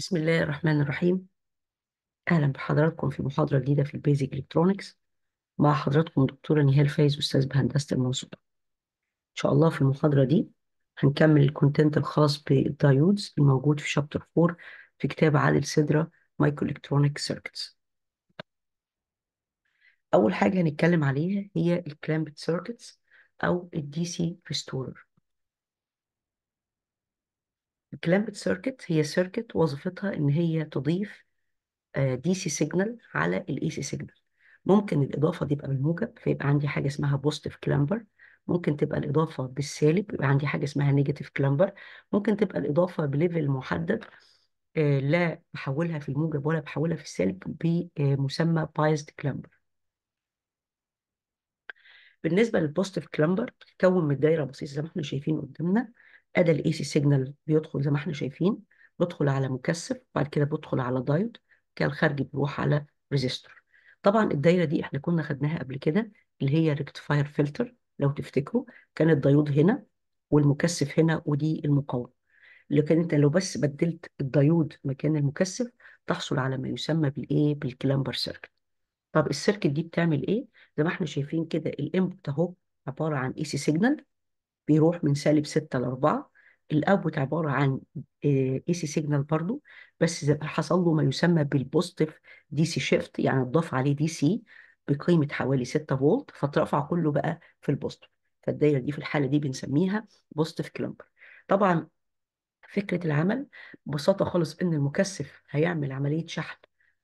بسم الله الرحمن الرحيم أهلا بحضراتكم في محاضرة جديدة في البيزك إلكترونكس مع حضراتكم دكتورة نهال فايز أستاذ بهندسة المنصورة إن شاء الله في المحاضرة دي هنكمل الكونتنت الخاص بالدايودز الموجود في شابتر 4 في كتاب عادل سدرة مايكرو إلكترونيك سيركتس أول حاجة هنتكلم عليها هي الكلامبت سيركتس أو الدي سي ريستورر كلامبد سيركت هي سيركت وظيفتها ان هي تضيف دي سي سيجنال على الاي سي سيجنال ممكن الاضافه دي تبقى بالموجب فيبقى عندي حاجه اسمها بوزيتيف كلامبر ممكن تبقى الاضافه بالسالب يبقى عندي حاجه اسمها نيجاتيف كلامبر ممكن تبقى الاضافه بليفل محدد آه، لا بحولها في الموجب ولا بحولها في السالب بمسمى بايزد كلامبر بالنسبه للبوزيتيف كلامبر بتتكون من دايره بسيطه زي ما احنا شايفين قدامنا ادي الاي سي سيجنال بيدخل زي ما احنا شايفين بدخل على مكثف وبعد كده بدخل على دايود كان خارجي بيروح على ريزيستور طبعا الدايره دي احنا كنا خدناها قبل كده اللي هي ريكتفاير فلتر لو تفتكروا كان الدايود هنا والمكثف هنا ودي المقاومه لكن انت لو بس بدلت الدايود مكان المكثف تحصل على ما يسمى بالايه بالكلامبر سيركت طب السيركت دي بتعمل ايه زي ما احنا شايفين كده الانبوت اهو عباره عن اي سي سيجنال بيروح من سالب 6 ل 4 الاوتبوت عباره عن اي سي سيجنال برضو بس حصل له ما يسمى بالبوستف دي سي شيفت يعني اتضاف عليه دي سي بقيمه حوالي 6 فولت فاترفع كله بقى في البوستف فالدايره دي في الحاله دي بنسميها بوستف كلامبر طبعا فكره العمل ببساطه خالص ان المكثف هيعمل عمليه شحن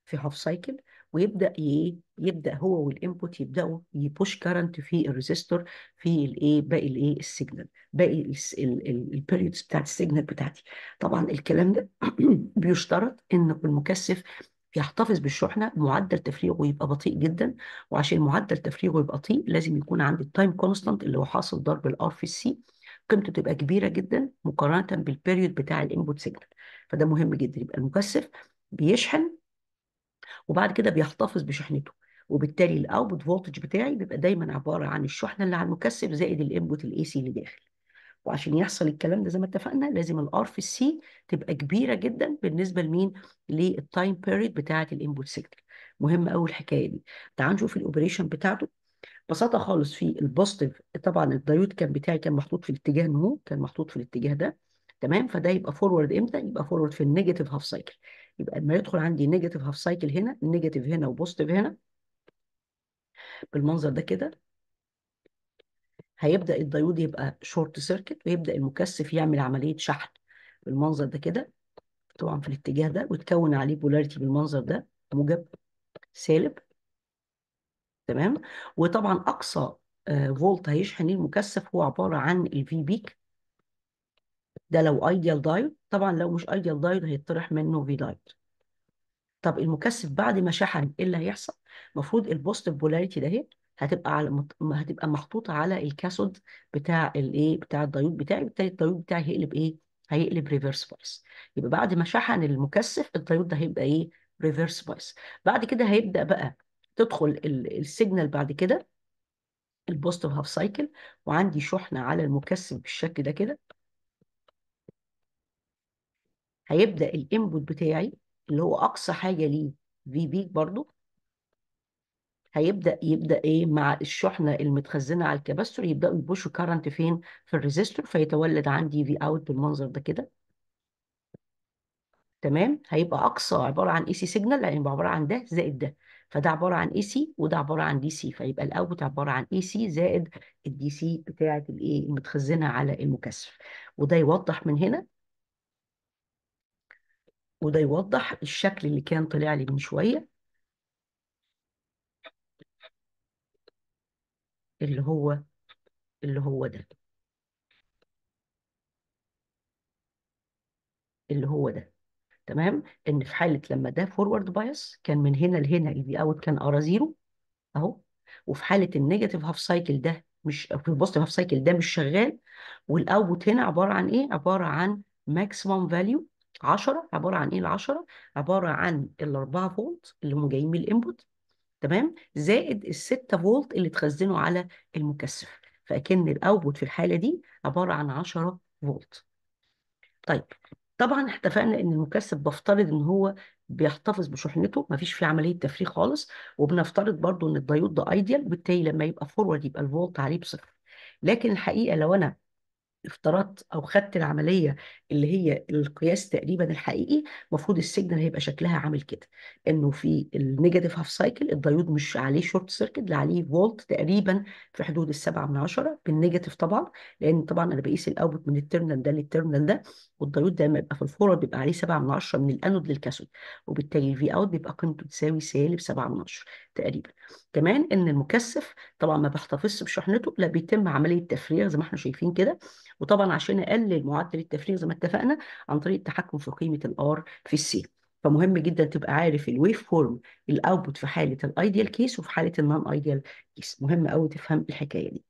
في هاف سايكل ويبدا ايه يبدا هو والانبوت يبداوا يبوش كارنت في الريزيستور في الايه باقي الايه السيجنال باقي البيريودز بتاعت السيجنال بتاعتي طبعا الكلام ده بيشترط ان المكثف يحتفظ بالشحنه معدل تفريغه يبقى بطيء جدا وعشان معدل تفريغه يبقى بطيء لازم يكون عندي التايم كونستانت اللي هو حاصل ضرب الار في السي قيمته تبقى كبيره جدا مقارنه بالبيريود بتاع الانبوت سيجنال فده مهم جدا يبقى المكثف بيشحن وبعد كده بيحتفظ بشحنته وبالتالي الاوتبوت فولتج بتاعي بيبقى دايما عباره عن الشحنه اللي على المكثف زائد الانبوت الاي سي اللي داخل وعشان يحصل الكلام ده زي ما اتفقنا لازم الار في السي تبقى كبيره جدا بالنسبه لمين للتايم بيريد بتاعه الانبوت سيجنال مهم قوي الحكايه دي تعالوا نشوف الاوبريشن بتاعته ببساطه خالص في البوستيف طبعا الدايود كان بتاعي كان محطوط في الاتجاه نمو كان محطوط في الاتجاه ده تمام فده يبقى فورورد امتى يبقى فورورد في النيجاتيف هاف سايكل يبقى لما يدخل عندي نيجاتيف هاف سايكل هنا نيجاتيف هنا وبوزيتيف هنا بالمنظر ده كده هيبدا الديود يبقى شورت سيركت ويبدا المكثف يعمل عمليه شحن بالمنظر ده كده طبعا في الاتجاه ده وتكون عليه بولاريتي بالمنظر ده موجب سالب تمام وطبعا اقصى فولت آه، هيشحن المكثف هو عباره عن الفي بيك ده لو ايديال دايت طبعا لو مش ايديال دايت هيطرح منه في دايت طب المكثف بعد ما شحن ايه اللي هيحصل المفروض البوست بولاريتي ده هتبقى على هتبقى محطوطه على الكاسود بتاع الايه بتاع الدايود بتاعي بالتالي الدايود بتاعي هيقلب ايه هيقلب ريفرس بايس يبقى بعد ما شحن المكثف الدايود ده هيبقى ايه ريفرس بايس بعد كده هيبدا بقى تدخل السيجنال بعد كده البوست هاف سايكل وعندي شحنه على المكثف بالشكل ده كده هيبدأ الانبوت بتاعي اللي هو أقصى حاجة ليه في بي برضو هيبدأ يبدأ إيه مع الشحنة المتخزنة على الكباستور يبدأوا يبوشوا كارنت فين في الريزستور فيتولد عندي في أوت بالمنظر ده كده تمام هيبقى أقصى عبارة عن اي سي سيجنال يعني عبارة عن ده زائد ده فده عبارة عن اي سي وده عبارة عن دي سي فيبقى الاوت عبارة عن اي سي زائد الدي سي بتاعة الايه المتخزنة على المكثف وده يوضح من هنا وده يوضح الشكل اللي كان طلع لي من شوية اللي هو اللي هو ده اللي هو ده تمام ان في حالة لما ده فورورد بايس كان من هنا لهنا البي اوت كان ارا زيرو اهو وفي حالة النيجاتيف هاف سايكل ده مش في البوزيتيف هاف سايكل ده مش شغال والاوت هنا عبارة عن ايه؟ عبارة عن ماكسيمم فاليو 10 عباره عن ايه ال 10 عباره عن ال 4 فولت اللي هم جايين من الانبوت تمام زائد ال 6 فولت اللي اتخزنوا على المكثف فاكن الاوتبوت في الحاله دي عباره عن 10 فولت طيب طبعا اتفقنا ان المكثف بفترض ان هو بيحتفظ بشحنته مفيش فيه عمليه تفريغ خالص وبنفترض برضو ان الدايود ده ايديال وبالتالي لما يبقى فورورد يبقى الفولت عليه بصفر لكن الحقيقه لو انا افترضت او خدت العمليه اللي هي القياس تقريبا الحقيقي المفروض السيجنال هيبقى شكلها عامل كده انه في النيجاتيف هاف سايكل الديود مش عليه شورت سيركت لا عليه فولت تقريبا في حدود السبعه من عشره بالنيجاتيف طبعا لان طبعا انا بقيس الاوتبوت من التيرمينال ده للتيرمينال ده والديود ده لما يبقى في الفورورد بيبقى عليه سبعه من عشره من الانود للكاثود وبالتالي الفي اوت بيبقى قيمته تساوي سالب سبعه من عشره تقريبا كمان ان المكثف طبعا ما بيحتفظش بشحنته لا بيتم عمليه تفريغ زي ما احنا شايفين كده وطبعا عشان اقلل معدل التفريغ زي ما اتفقنا عن طريق التحكم في قيمه الار في السي فمهم جدا تبقى عارف الويف فورم الاوتبوت في حاله الايديال كيس وفي حاله النون ايديال كيس مهم قوي تفهم الحكايه دي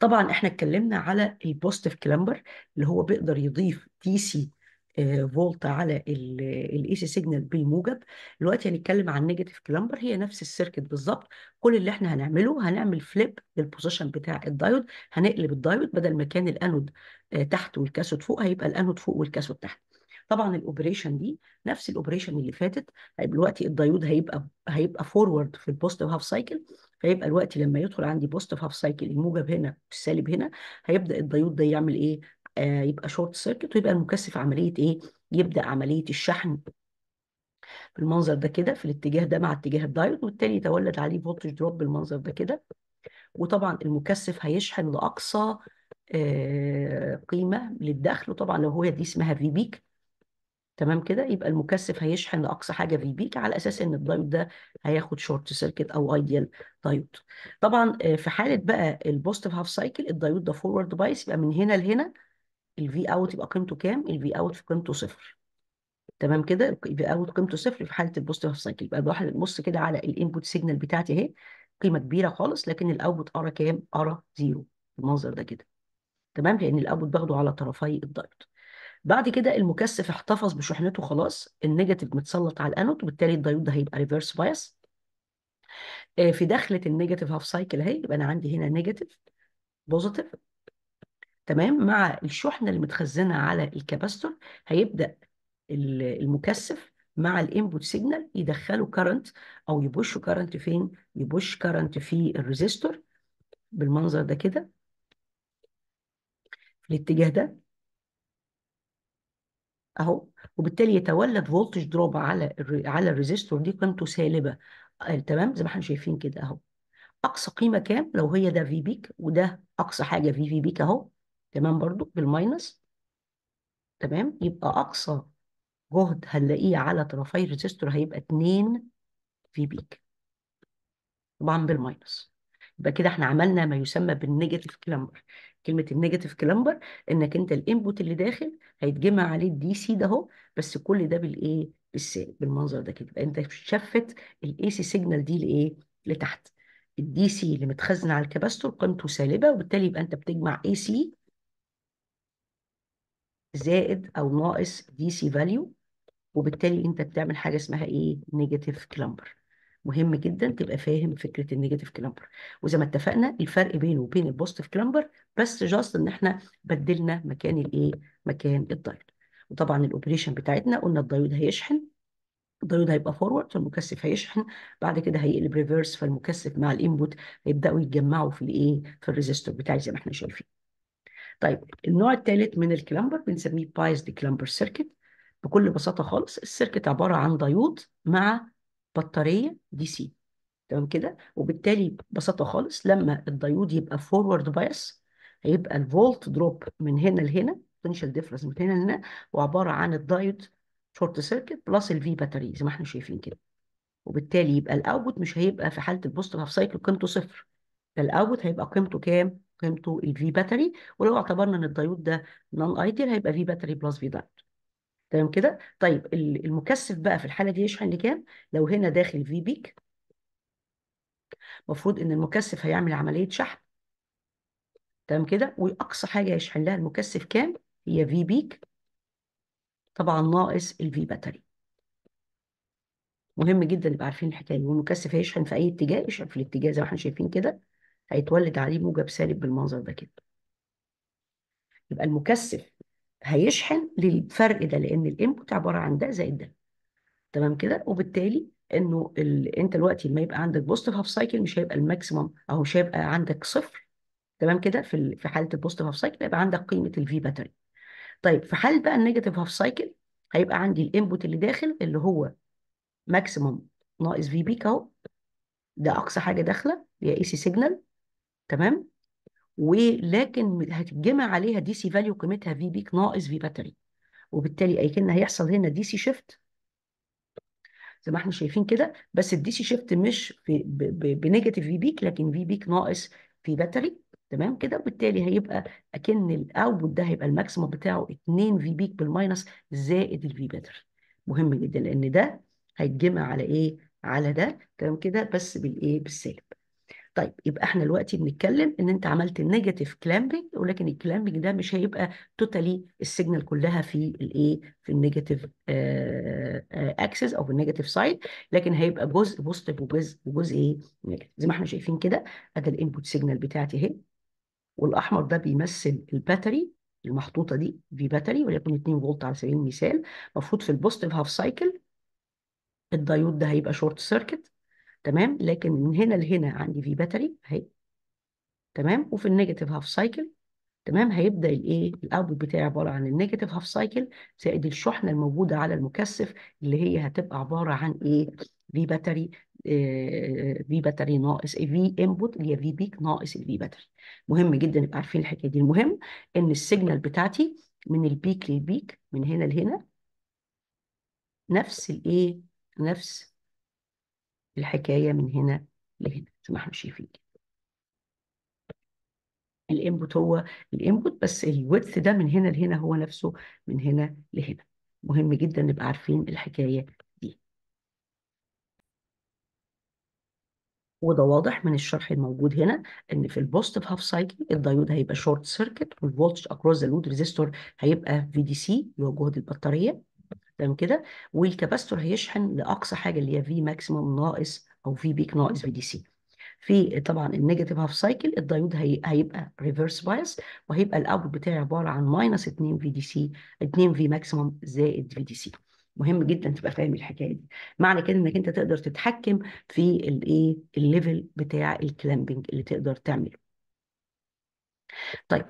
طبعا احنا اتكلمنا على البوزيتيف كلامبر اللي هو بيقدر يضيف دي سي آه، فولت على الاي سي سيجنال بالموجب دلوقتي هنتكلم عن نيجاتيف كلامبر هي نفس السيركت بالظبط كل اللي احنا هنعمله هنعمل فليب للبوزيشن بتاع الدايود هنقلب الدايود بدل ما كان الانود آه، تحت والكاثود فوق هيبقى الانود فوق والكاثود تحت طبعا الاوبريشن دي نفس الاوبريشن اللي فاتت دلوقتي الدايود هيبقى هيبقى فورورد في البوزيتيف هاف سايكل فيبقى الوقت لما يدخل عندي بوزيتيف هاف سايكل الموجب هنا والسالب هنا هيبدا الدايود ده يعمل ايه آه، يبقى شورت سيركت ويبقى المكثف عمليه ايه؟ يبدا عمليه الشحن بالمنظر ده كده في الاتجاه ده مع اتجاه الدايود وبالتالي يتولد عليه فولتج دروب بالمنظر ده كده وطبعا المكثف هيشحن لاقصى آه، قيمه للدخل وطبعا لو هو دي اسمها في بيك تمام كده يبقى المكثف هيشحن لاقصى حاجه في البيك على اساس ان الدايود ده هياخد شورت سيركت او ايديال دايود طبعا آه، في حاله بقى البوستيف هاف سايكل الدايود ده فورورد بايس يبقى من هنا لهنا الفي اوت يبقى قيمته كام؟ الفي اوت في قيمته صفر تمام كده الفي اوت قيمته صفر في حاله البوزيتيف سايكل يبقى الواحد بص كده على الانبوت سيجنال بتاعتي اهي قيمه كبيره خالص لكن الاوتبوت ارى كام؟ ارى زيرو المنظر ده كده تمام لان الاوتبوت باخده على طرفي الدايت. بعد كده المكثف احتفظ بشحنته خلاص النيجاتيف متسلط على الانود وبالتالي الدايود ده هيبقى ريفرس بايس آه، في دخله النيجاتيف هاف سايكل اهي يبقى انا عندي هنا نيجاتيف بوزيتيف تمام مع الشحنه اللي متخزنه على الكاباستور هيبدا المكثف مع الانبوت سيجنال يدخلوا كارنت او يبوشوا كارنت فين يبوش كارنت في الريزيستور بالمنظر ده كده في الاتجاه ده اهو وبالتالي يتولد فولتج دروب على على الريزيستور دي قيمته سالبه آه، تمام زي ما احنا شايفين كده اهو اقصى قيمه كام لو هي ده في بيك وده اقصى حاجه في في بيك اهو تمام برضو بالماينس تمام يبقى أقصى جهد هنلاقيه على طرفي الريزستور هيبقى 2 في بيك طبعا بالماينس يبقى كده احنا عملنا ما يسمى بالنيجاتيف كلامبر كلمة النيجاتيف كلامبر انك انت الانبوت اللي داخل هيتجمع عليه الدي سي ده اهو بس كل ده بالايه بالسالب بالمنظر ده كده يبقى انت شفت الاي سي سيجنال دي لايه لتحت الدي سي اللي متخزن على الكباستور قيمته سالبه وبالتالي يبقى انت بتجمع اي سي زائد او ناقص دي سي فاليو وبالتالي انت بتعمل حاجه اسمها ايه نيجاتيف كلامبر مهم جدا تبقى فاهم فكره النيجاتيف كلامبر وزي ما اتفقنا الفرق بينه وبين البوزيتيف كلامبر بس جاست ان احنا بدلنا مكان الايه مكان الدايود وطبعا الاوبريشن بتاعتنا قلنا الدايود هيشحن الدايود هيبقى فورورد فالمكثف هيشحن بعد كده هيقلب ريفيرس فالمكثف مع الانبوت هيبداوا يتجمعوا في الايه في الريزيستور بتاعي زي ما احنا شايفين طيب النوع الثالث من الكلامبر بنسميه بايزد كلامبر سيركت بكل بساطه خالص السيركت عباره عن ديود مع بطاريه دي سي تمام كده وبالتالي ببساطه خالص لما الديود يبقى فورورد بايس هيبقى الفولت دروب من هنا لهنا بوتنشال ديفرنس من هنا لهنا وعباره عن الدايود شورت سيركت بلس الفي باتري زي ما احنا شايفين كده وبالتالي يبقى الاوتبوت مش هيبقى في حاله البوست هاف سايكل قيمته صفر ده الاوتبوت هيبقى قيمته كام؟ قيمته الفي باتري ولو اعتبرنا ان الدايود ده نون ايديال هيبقى في باتري بلس في دايود تمام كده طيب المكثف بقى في الحاله دي يشحن لكام لو هنا داخل في بيك المفروض ان المكثف هيعمل عمليه شحن تمام كده واقصى حاجه يشحن لها المكثف كام هي في بيك طبعا ناقص الفي باتري مهم جدا نبقى عارفين الحكايه والمكثف هيشحن في اي اتجاه يشحن في الاتجاه زي ما احنا شايفين كده هيتولد عليه موجب سالب بالمنظر ده كده يبقى المكثف هيشحن للفرق ده لان الانبوت عباره عن ده زائد ده تمام كده وبالتالي انه ال... انت دلوقتي لما يبقى عندك بوزيتيف هاف سايكل مش هيبقى الماكسيمم او مش هيبقى عندك صفر تمام كده في ال... في حاله البوزيتيف هاف سايكل هيبقى عندك قيمه الفي باتري طيب في حاله بقى النيجاتيف هاف سايكل هيبقى عندي الانبوت اللي داخل اللي هو ماكسيمم ناقص في بي كاو ده اقصى حاجه داخله هي اي سي سيجنال تمام ولكن هتجمع عليها دي سي فاليو قيمتها في بيك ناقص في باتري وبالتالي كان هيحصل هنا دي سي شيفت زي ما احنا شايفين كده بس الدي سي شيفت مش في بنيجاتيف في بيك لكن في بيك ناقص في باتري تمام كده وبالتالي هيبقى اكن الاوتبوت ده هيبقى الماكسيمم بتاعه 2 في بيك بالماينس زائد الفي باتري مهم جدا لان ده هيتجمع على ايه على ده تمام كده بس بالايه بالسالب طيب يبقى احنا دلوقتي بنتكلم ان انت عملت النيجاتيف كلامبنج ولكن الكلامبنج ده مش هيبقى توتالي السيجنال كلها في الايه في النيجاتيف اكسس آه، آه، او في النيجاتيف سايد لكن هيبقى جزء بوزيتيف وجزء وجزء ايه نيجاتيف زي ما احنا شايفين كده ادي الانبوت سيجنال بتاعتي اهي والاحمر ده بيمثل الباتري المحطوطه دي في باتري وليكن 2 فولت على سبيل المثال المفروض في البوزيتيف هاف سايكل الدايود ده هيبقى شورت سيركت تمام لكن من هنا لهنا عندي في باتري اهي تمام وفي النيجاتيف هاف سايكل تمام هيبدا الايه الاوتبوت بتاعي عباره عن النيجاتيف هاف سايكل زائد الشحنه الموجوده على المكثف اللي هي هتبقى عباره عن ايه في باتري في باتري ناقص في انبوت اللي هي في بيك ناقص الفي باتري مهم جدا نبقى عارفين الحكايه دي المهم ان السيجنال بتاعتي من البيك للبيك من هنا لهنا نفس الايه نفس الحكاية من هنا لهنا زي ما احنا شايفين الانبوت هو الانبوت بس الويدث ده من هنا لهنا هو نفسه من هنا لهنا مهم جدا نبقى عارفين الحكاية دي وده واضح من الشرح الموجود هنا ان في البوزيتيف هاف سايكل الدايود هيبقى شورت سيركت والفولتج اكروس ذا لود ريزيستور هيبقى في دي سي اللي هو جهد البطاريه تمام كده والكباستور هيشحن لاقصى حاجه اللي هي في ماكسيموم ناقص او في بيك ناقص في دي سي في طبعا النيجاتيف هاف سايكل الدايود هي... هيبقى ريفرس بايس وهيبقى الاوت بتاعي عباره عن ماينس 2 في دي سي 2 في ماكسيموم زائد في دي سي مهم جدا تبقى فاهم الحكايه دي معنى كده انك انت تقدر تتحكم في الايه الليفل بتاع الكلامبنج اللي تقدر تعمله طيب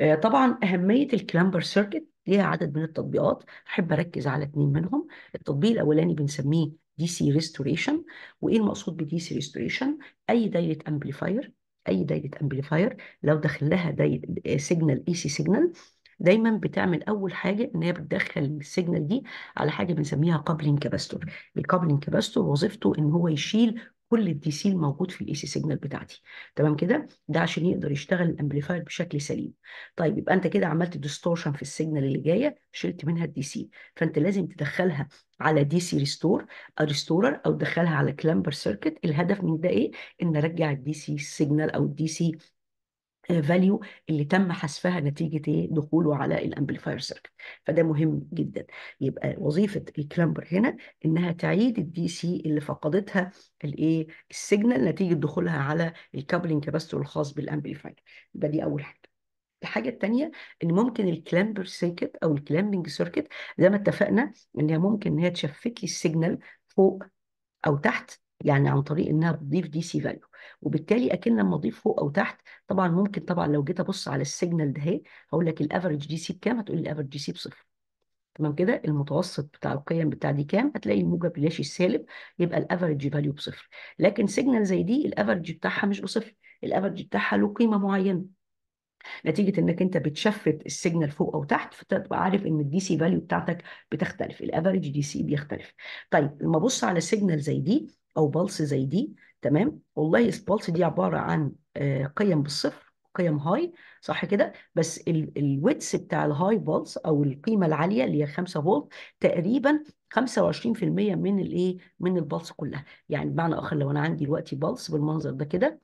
آه، طبعا اهميه الكلامبر سيركت ليها عدد من التطبيقات احب اركز على اثنين منهم التطبيق الاولاني بنسميه دي سي ريستوريشن وايه المقصود بدي سي ريستوريشن اي دايره امبليفاير اي دايره امبليفاير لو لها سيجنال اي سي سيجنال دايما بتعمل اول حاجه ان هي بتدخل السيجنال دي على حاجه بنسميها كابلنج كاباستور الكابلنج كاباستور وظيفته ان هو يشيل كل الدي سي الموجود في الاي سي سيجنال بتاعتي تمام كده ده عشان يقدر يشتغل الامبليفاير بشكل سليم طيب يبقى انت كده عملت ديستورشن في السيجنال اللي جايه شلت منها الدي سي فانت لازم تدخلها على دي سي ريستور او ريستورر او تدخلها على كلامبر سيركت الهدف من ده ايه ان ارجع الدي سي سيجنال او الدي سي فاليو اللي تم حذفها نتيجه ايه دخوله على الامبليفاير سيركت فده مهم جدا يبقى وظيفه الكلامبر هنا انها تعيد الدي سي اللي فقدتها الايه السيجنال نتيجه دخولها على الكابلنج كاباستور الخاص بالامبليفاير يبقى دي اول حاجه الحاجة الثانيه إن ممكن الكلامبر سيركت أو الكلامبنج سيركت زي ما اتفقنا إن هي ممكن إن هي تشفت لي السيجنال فوق أو تحت يعني عن طريق انها بتضيف دي سي فاليو وبالتالي اكن لما اضيف فوق او تحت طبعا ممكن طبعا لو جيت ابص على السيجنال ده اهي هقول لك الافرج دي سي بكام هتقول لي الافرج دي سي بصفر تمام كده المتوسط بتاع القيم بتاع دي كام هتلاقي الموجب بلاشي السالب يبقى الافرج فاليو بصفر لكن سيجنال زي دي الافرج بتاعها مش بصفر الافرج بتاعها له قيمه معينه نتيجه انك انت بتشفت السيجنال فوق او تحت فتبقى عارف ان الدي سي فاليو بتاعتك بتختلف الافرج دي سي بيختلف طيب لما ابص على سيجنال زي دي او بلس زي دي تمام والله بلس دي عباره عن آه، قيم بالصفر قيم هاي صح كده بس الويتس بتاع الهاي بلس او القيمه العاليه اللي هي 5 فولت تقريبا 25% من الايه من البلس كلها يعني بمعنى اخر لو انا عندي دلوقتي بلس بالمنظر ده كده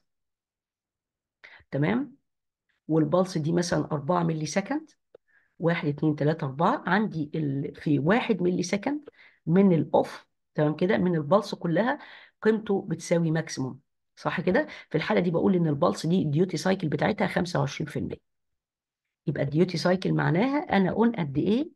تمام والبلس دي مثلا 4 ملي سكند 1 2 3 4 عندي في 1 ملي سكند من الاوف تمام كده من البلص كلها قيمته بتساوي ماكسيموم صح كده في الحاله دي بقول ان البلص دي الديوتي سايكل بتاعتها 25% يبقى الديوتي سايكل معناها انا اون قد ايه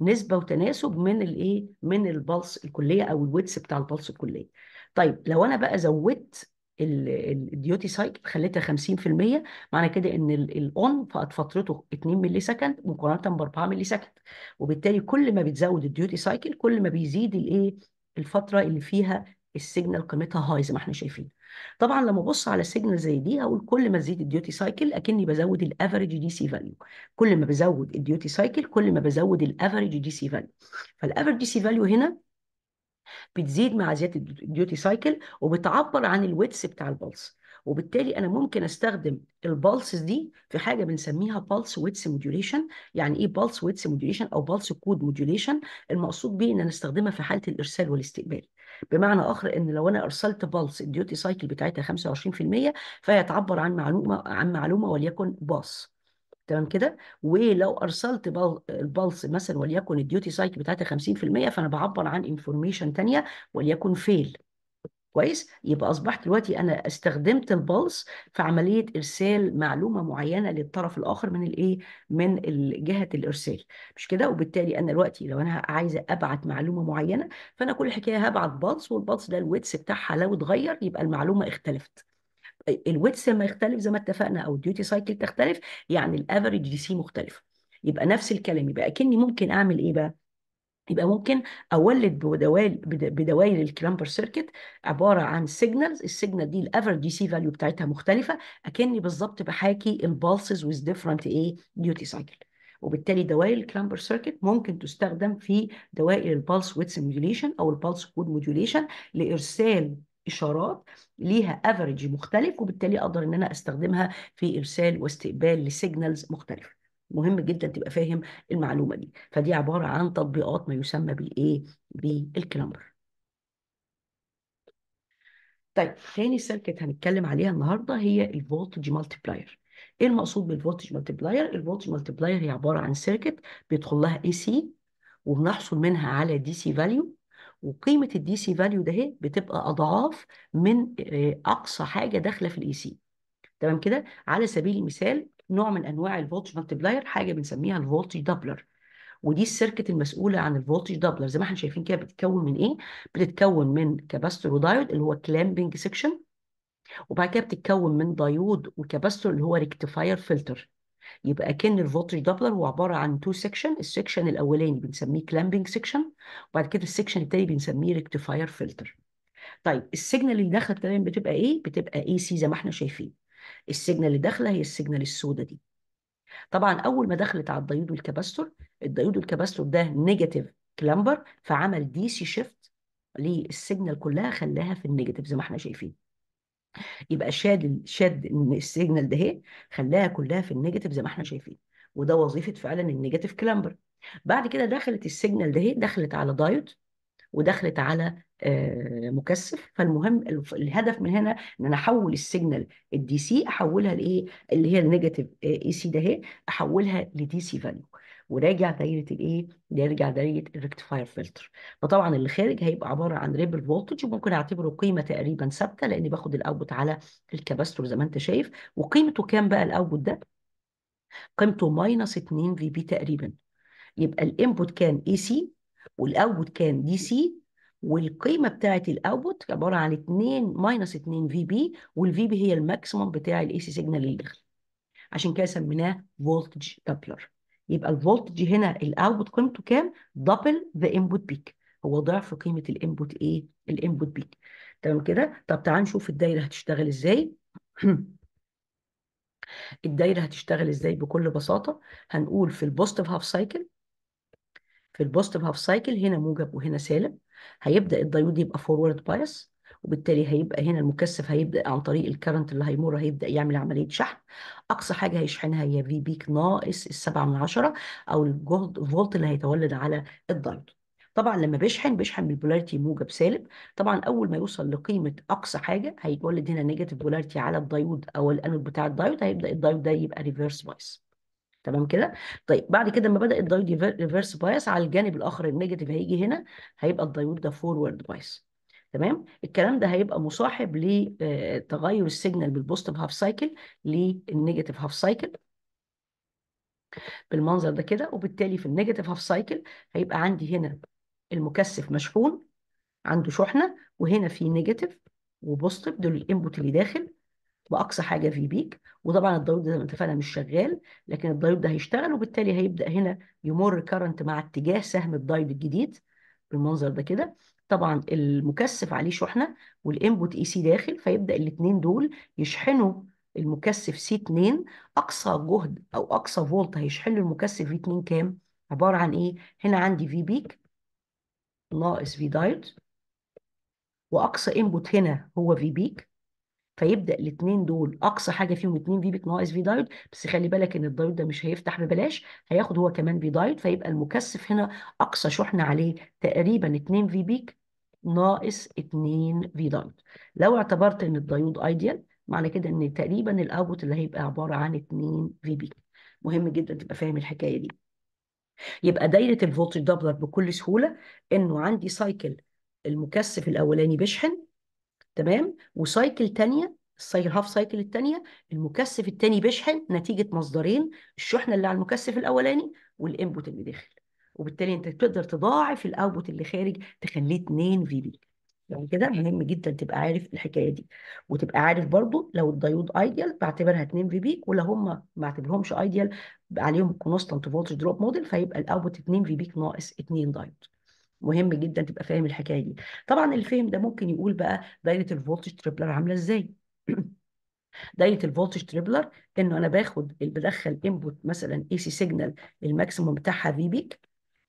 نسبه وتناسب من الايه من البلص الكليه او الويتس بتاع البلص الكليه طيب لو انا بقى زودت الديوتي سايكل خليتها 50% معنى كده ان الاون فقد فترته 2 ملي سكند مقارنه ب 4 ملي سكند وبالتالي كل ما بتزود الديوتي سايكل كل ما بيزيد الايه الفتره اللي فيها السيجنال قيمتها هاي زي ما احنا شايفين طبعا لما ابص على سيجنال زي دي هقول كل ما تزيد الديوتي سايكل اكني بزود الافريج دي سي فاليو كل ما بزود الديوتي سايكل كل ما بزود الافريج دي سي فاليو فالافريج دي سي فاليو هنا بتزيد مع زياده الديوتي سايكل وبتعبر عن الويتس بتاع البلس وبالتالي انا ممكن استخدم البالس دي في حاجه بنسميها بالس ويتس موديوليشن يعني ايه بالس ويتس موديوليشن او بالس كود موديوليشن المقصود بيه ان انا استخدمها في حاله الارسال والاستقبال بمعنى اخر ان لو انا ارسلت بالس الديوتي سايكل بتاعتها 25% فهي تعبر عن معلومه عن معلومه وليكن باص تمام كده ولو ارسلت البلس مثلا وليكن الديوتي سايكل بتاعتها 50% فانا بعبر عن انفورميشن ثانيه وليكن فيل كويس يبقى اصبحت دلوقتي انا استخدمت البلس في عمليه ارسال معلومه معينه للطرف الاخر من الايه من جهه الارسال مش كده وبالتالي انا دلوقتي لو انا عايزه ابعت معلومه معينه فانا كل حكايه هبعت بلس والبلس ده الويتس بتاعها لو اتغير يبقى المعلومه اختلفت الويتس لما يختلف زي ما اتفقنا او الديوتي سايكل تختلف يعني الافريج دي سي مختلف يبقى نفس الكلام يبقى اكني ممكن اعمل ايه بقى يبقى ممكن اولد بدوال بدوائر الكلامبر سيركت عباره عن سيجنالز السيجنال دي الافر دي سي فاليو بتاعتها مختلفه اكني بالظبط بحاكي البالسز ويز ديفرنت ايه ديوتي سايكل وبالتالي دوائر الكلامبر سيركت ممكن تستخدم في دوائر البالس ويت موديوليشن او البالس كود موديوليشن لارسال اشارات ليها افريج مختلف وبالتالي اقدر ان انا استخدمها في ارسال واستقبال لسيجنالز مختلفه مهم جدا تبقى فاهم المعلومه دي فدي عباره عن تطبيقات ما يسمى بالايه بالكلامبر طيب ثاني سيركت هنتكلم عليها النهارده هي الفولتج مالتيبلاير ايه المقصود بالفولتج مالتيبلاير الفولتج مالتيبلاير هي عباره عن سيركت بيدخل لها اي سي وبنحصل منها على دي سي فاليو وقيمه الدي سي فاليو ده هي بتبقى اضعاف من آه، اقصى حاجه داخله في الاي سي تمام كده على سبيل المثال نوع من انواع الفولتج مالتيبلاير حاجه بنسميها الفولتج دبلر ودي السيركت المسؤوله عن الفولتج دبلر زي ما احنا شايفين كده بتتكون من ايه بتتكون من كاباستور ودايود اللي هو كلامبنج سيكشن وبعد كده بتتكون من دايود وكاباستور اللي هو ريكتيفاير فلتر يبقى كان الفولتج دبلر هو عباره عن تو سيكشن السيكشن الاولاني بنسميه كلامبنج سيكشن وبعد كده السيكشن الثاني بنسميه ريكتيفاير فلتر طيب السيجنال اللي دخلت كمان بتبقى ايه بتبقى اي سي زي ما احنا شايفين السيجنال اللي داخله هي السيجنال السوداء دي طبعا اول ما دخلت على الديود والكباستور الديود والكباستور ده نيجاتيف كلامبر فعمل دي سي شيفت للسيجنال كلها خلاها في النيجاتيف زي ما احنا شايفين يبقى شاد شاد السيجنال ده خلاها كلها في النيجاتيف زي ما احنا شايفين وده وظيفه فعلا النيجاتيف كلامبر بعد كده دخلت السيجنال ده دخلت على دايود ودخلت على آه، مكثف فالمهم الهدف من هنا ان انا احول السيجنال الدي سي احولها لايه اللي هي النيجاتيف اي آه، سي ده اهي احولها لدي سي فاليو وراجع دايره الايه يرجع دايره الريكتفاير فلتر فطبعا اللي خارج هيبقى عباره عن ريبل فولتج وممكن اعتبره قيمه تقريبا ثابته لان باخد الاوتبوت على الكاباستور زي ما انت شايف وقيمته كام بقى الاوتبوت ده قيمته ماينس 2 في بي تقريبا يبقى الانبوت كان اي سي والاوتبوت كان دي سي والقيمه بتاعه الاوتبوت عباره عن 2 ماينس 2 في بي والفي بي هي الماكسيمم بتاع الاي سي سيجنال اللي دخل عشان كده سميناه فولتج دبلر يبقى الفولتج هنا الاوتبوت قيمته كام دبل ذا انبوت بيك هو ضعف قيمه الانبوت ايه الانبوت بيك تمام كده طب تعال نشوف الدايره هتشتغل ازاي الدايره هتشتغل ازاي بكل بساطه هنقول في البوزيتيف هاف سايكل في البوزيتيف هاف سايكل هنا موجب وهنا سالب هيبدا الدايود يبقى فورورد بايس وبالتالي هيبقى هنا المكثف هيبدا عن طريق الكرنت اللي هيمر هيبدا يعمل عمليه شحن اقصى حاجه هيشحنها هي في بيك ناقص السبعة من عشرة او الجهد فولت اللي هيتولد على الدايود طبعا لما بيشحن بيشحن بالبولاريتي موجب سالب طبعا اول ما يوصل لقيمه اقصى حاجه هيتولد هنا نيجاتيف بولاريتي على الدايود او الانود بتاع الدايود هيبدا الدايود ده يبقى ريفرس بايس تمام كده طيب بعد كده لما بدا الدايود ريفرس بايس على الجانب الاخر النيجاتيف هيجي هنا هيبقى الدايود ده فورورد بايس تمام الكلام ده هيبقى مصاحب لتغير آه، السيجنال بالبوستيف هاف سايكل للنيجاتيف هاف سايكل بالمنظر ده كده وبالتالي في النيجاتيف هاف سايكل هيبقى عندي هنا المكثف مشحون عنده شحنه وهنا في نيجاتيف وبوستيف دول الانبوت اللي داخل باقصى حاجه في بيك وطبعا الدايود ده زي ما اتفقنا مش شغال لكن الدايود ده هيشتغل وبالتالي هيبدا هنا يمر كرنت مع اتجاه سهم الدايود الجديد بالمنظر ده كده طبعا المكثف عليه شحنه والانبوت اي سي داخل فيبدا الاثنين دول يشحنوا المكثف سي 2 اقصى جهد او اقصى فولت هيشحن المكثف في 2 كام عباره عن ايه هنا عندي في بيك ناقص في دايود واقصى انبوت هنا هو في بيك فيبدا الاثنين دول اقصى حاجه فيهم 2 في ناقص في دايود بس خلي بالك ان الدايود ده مش هيفتح ببلاش هياخد هو كمان في دايود فيبقى المكثف هنا اقصى شحنه عليه تقريبا 2 في بيك ناقص 2 في دايود لو اعتبرت ان الدايود ايديال معنى كده ان تقريبا الاوتبوت اللي هيبقى عباره عن 2 في بيك مهم جدا تبقى فاهم الحكايه دي يبقى دايره الفولتج دبلر بكل سهوله انه عندي سايكل المكثف الاولاني بيشحن تمام وسايكل تانية السايكل هاف سايكل التانية المكثف التاني بيشحن نتيجة مصدرين الشحنة اللي على المكثف الأولاني والإنبوت اللي داخل وبالتالي أنت تقدر تضاعف الأوتبوت اللي خارج تخليه 2 في بي يعني كده مهم جدا تبقى عارف الحكايه دي وتبقى عارف برضو لو الدايود ايديال بعتبرها 2 في بي ولو هم ما اعتبرهمش ايديال عليهم كونستانت فولتج دروب موديل فيبقى الاوتبوت 2 في بيك ناقص 2 دايود مهم جدا تبقى فاهم الحكايه دي طبعا الفهم ده ممكن يقول بقى دايره الفولتج تريبلر عامله ازاي دايره الفولتج تريبلر انه انا باخد بدخل انبوت مثلا اي سي سيجنال الماكسيموم بتاعها في بيك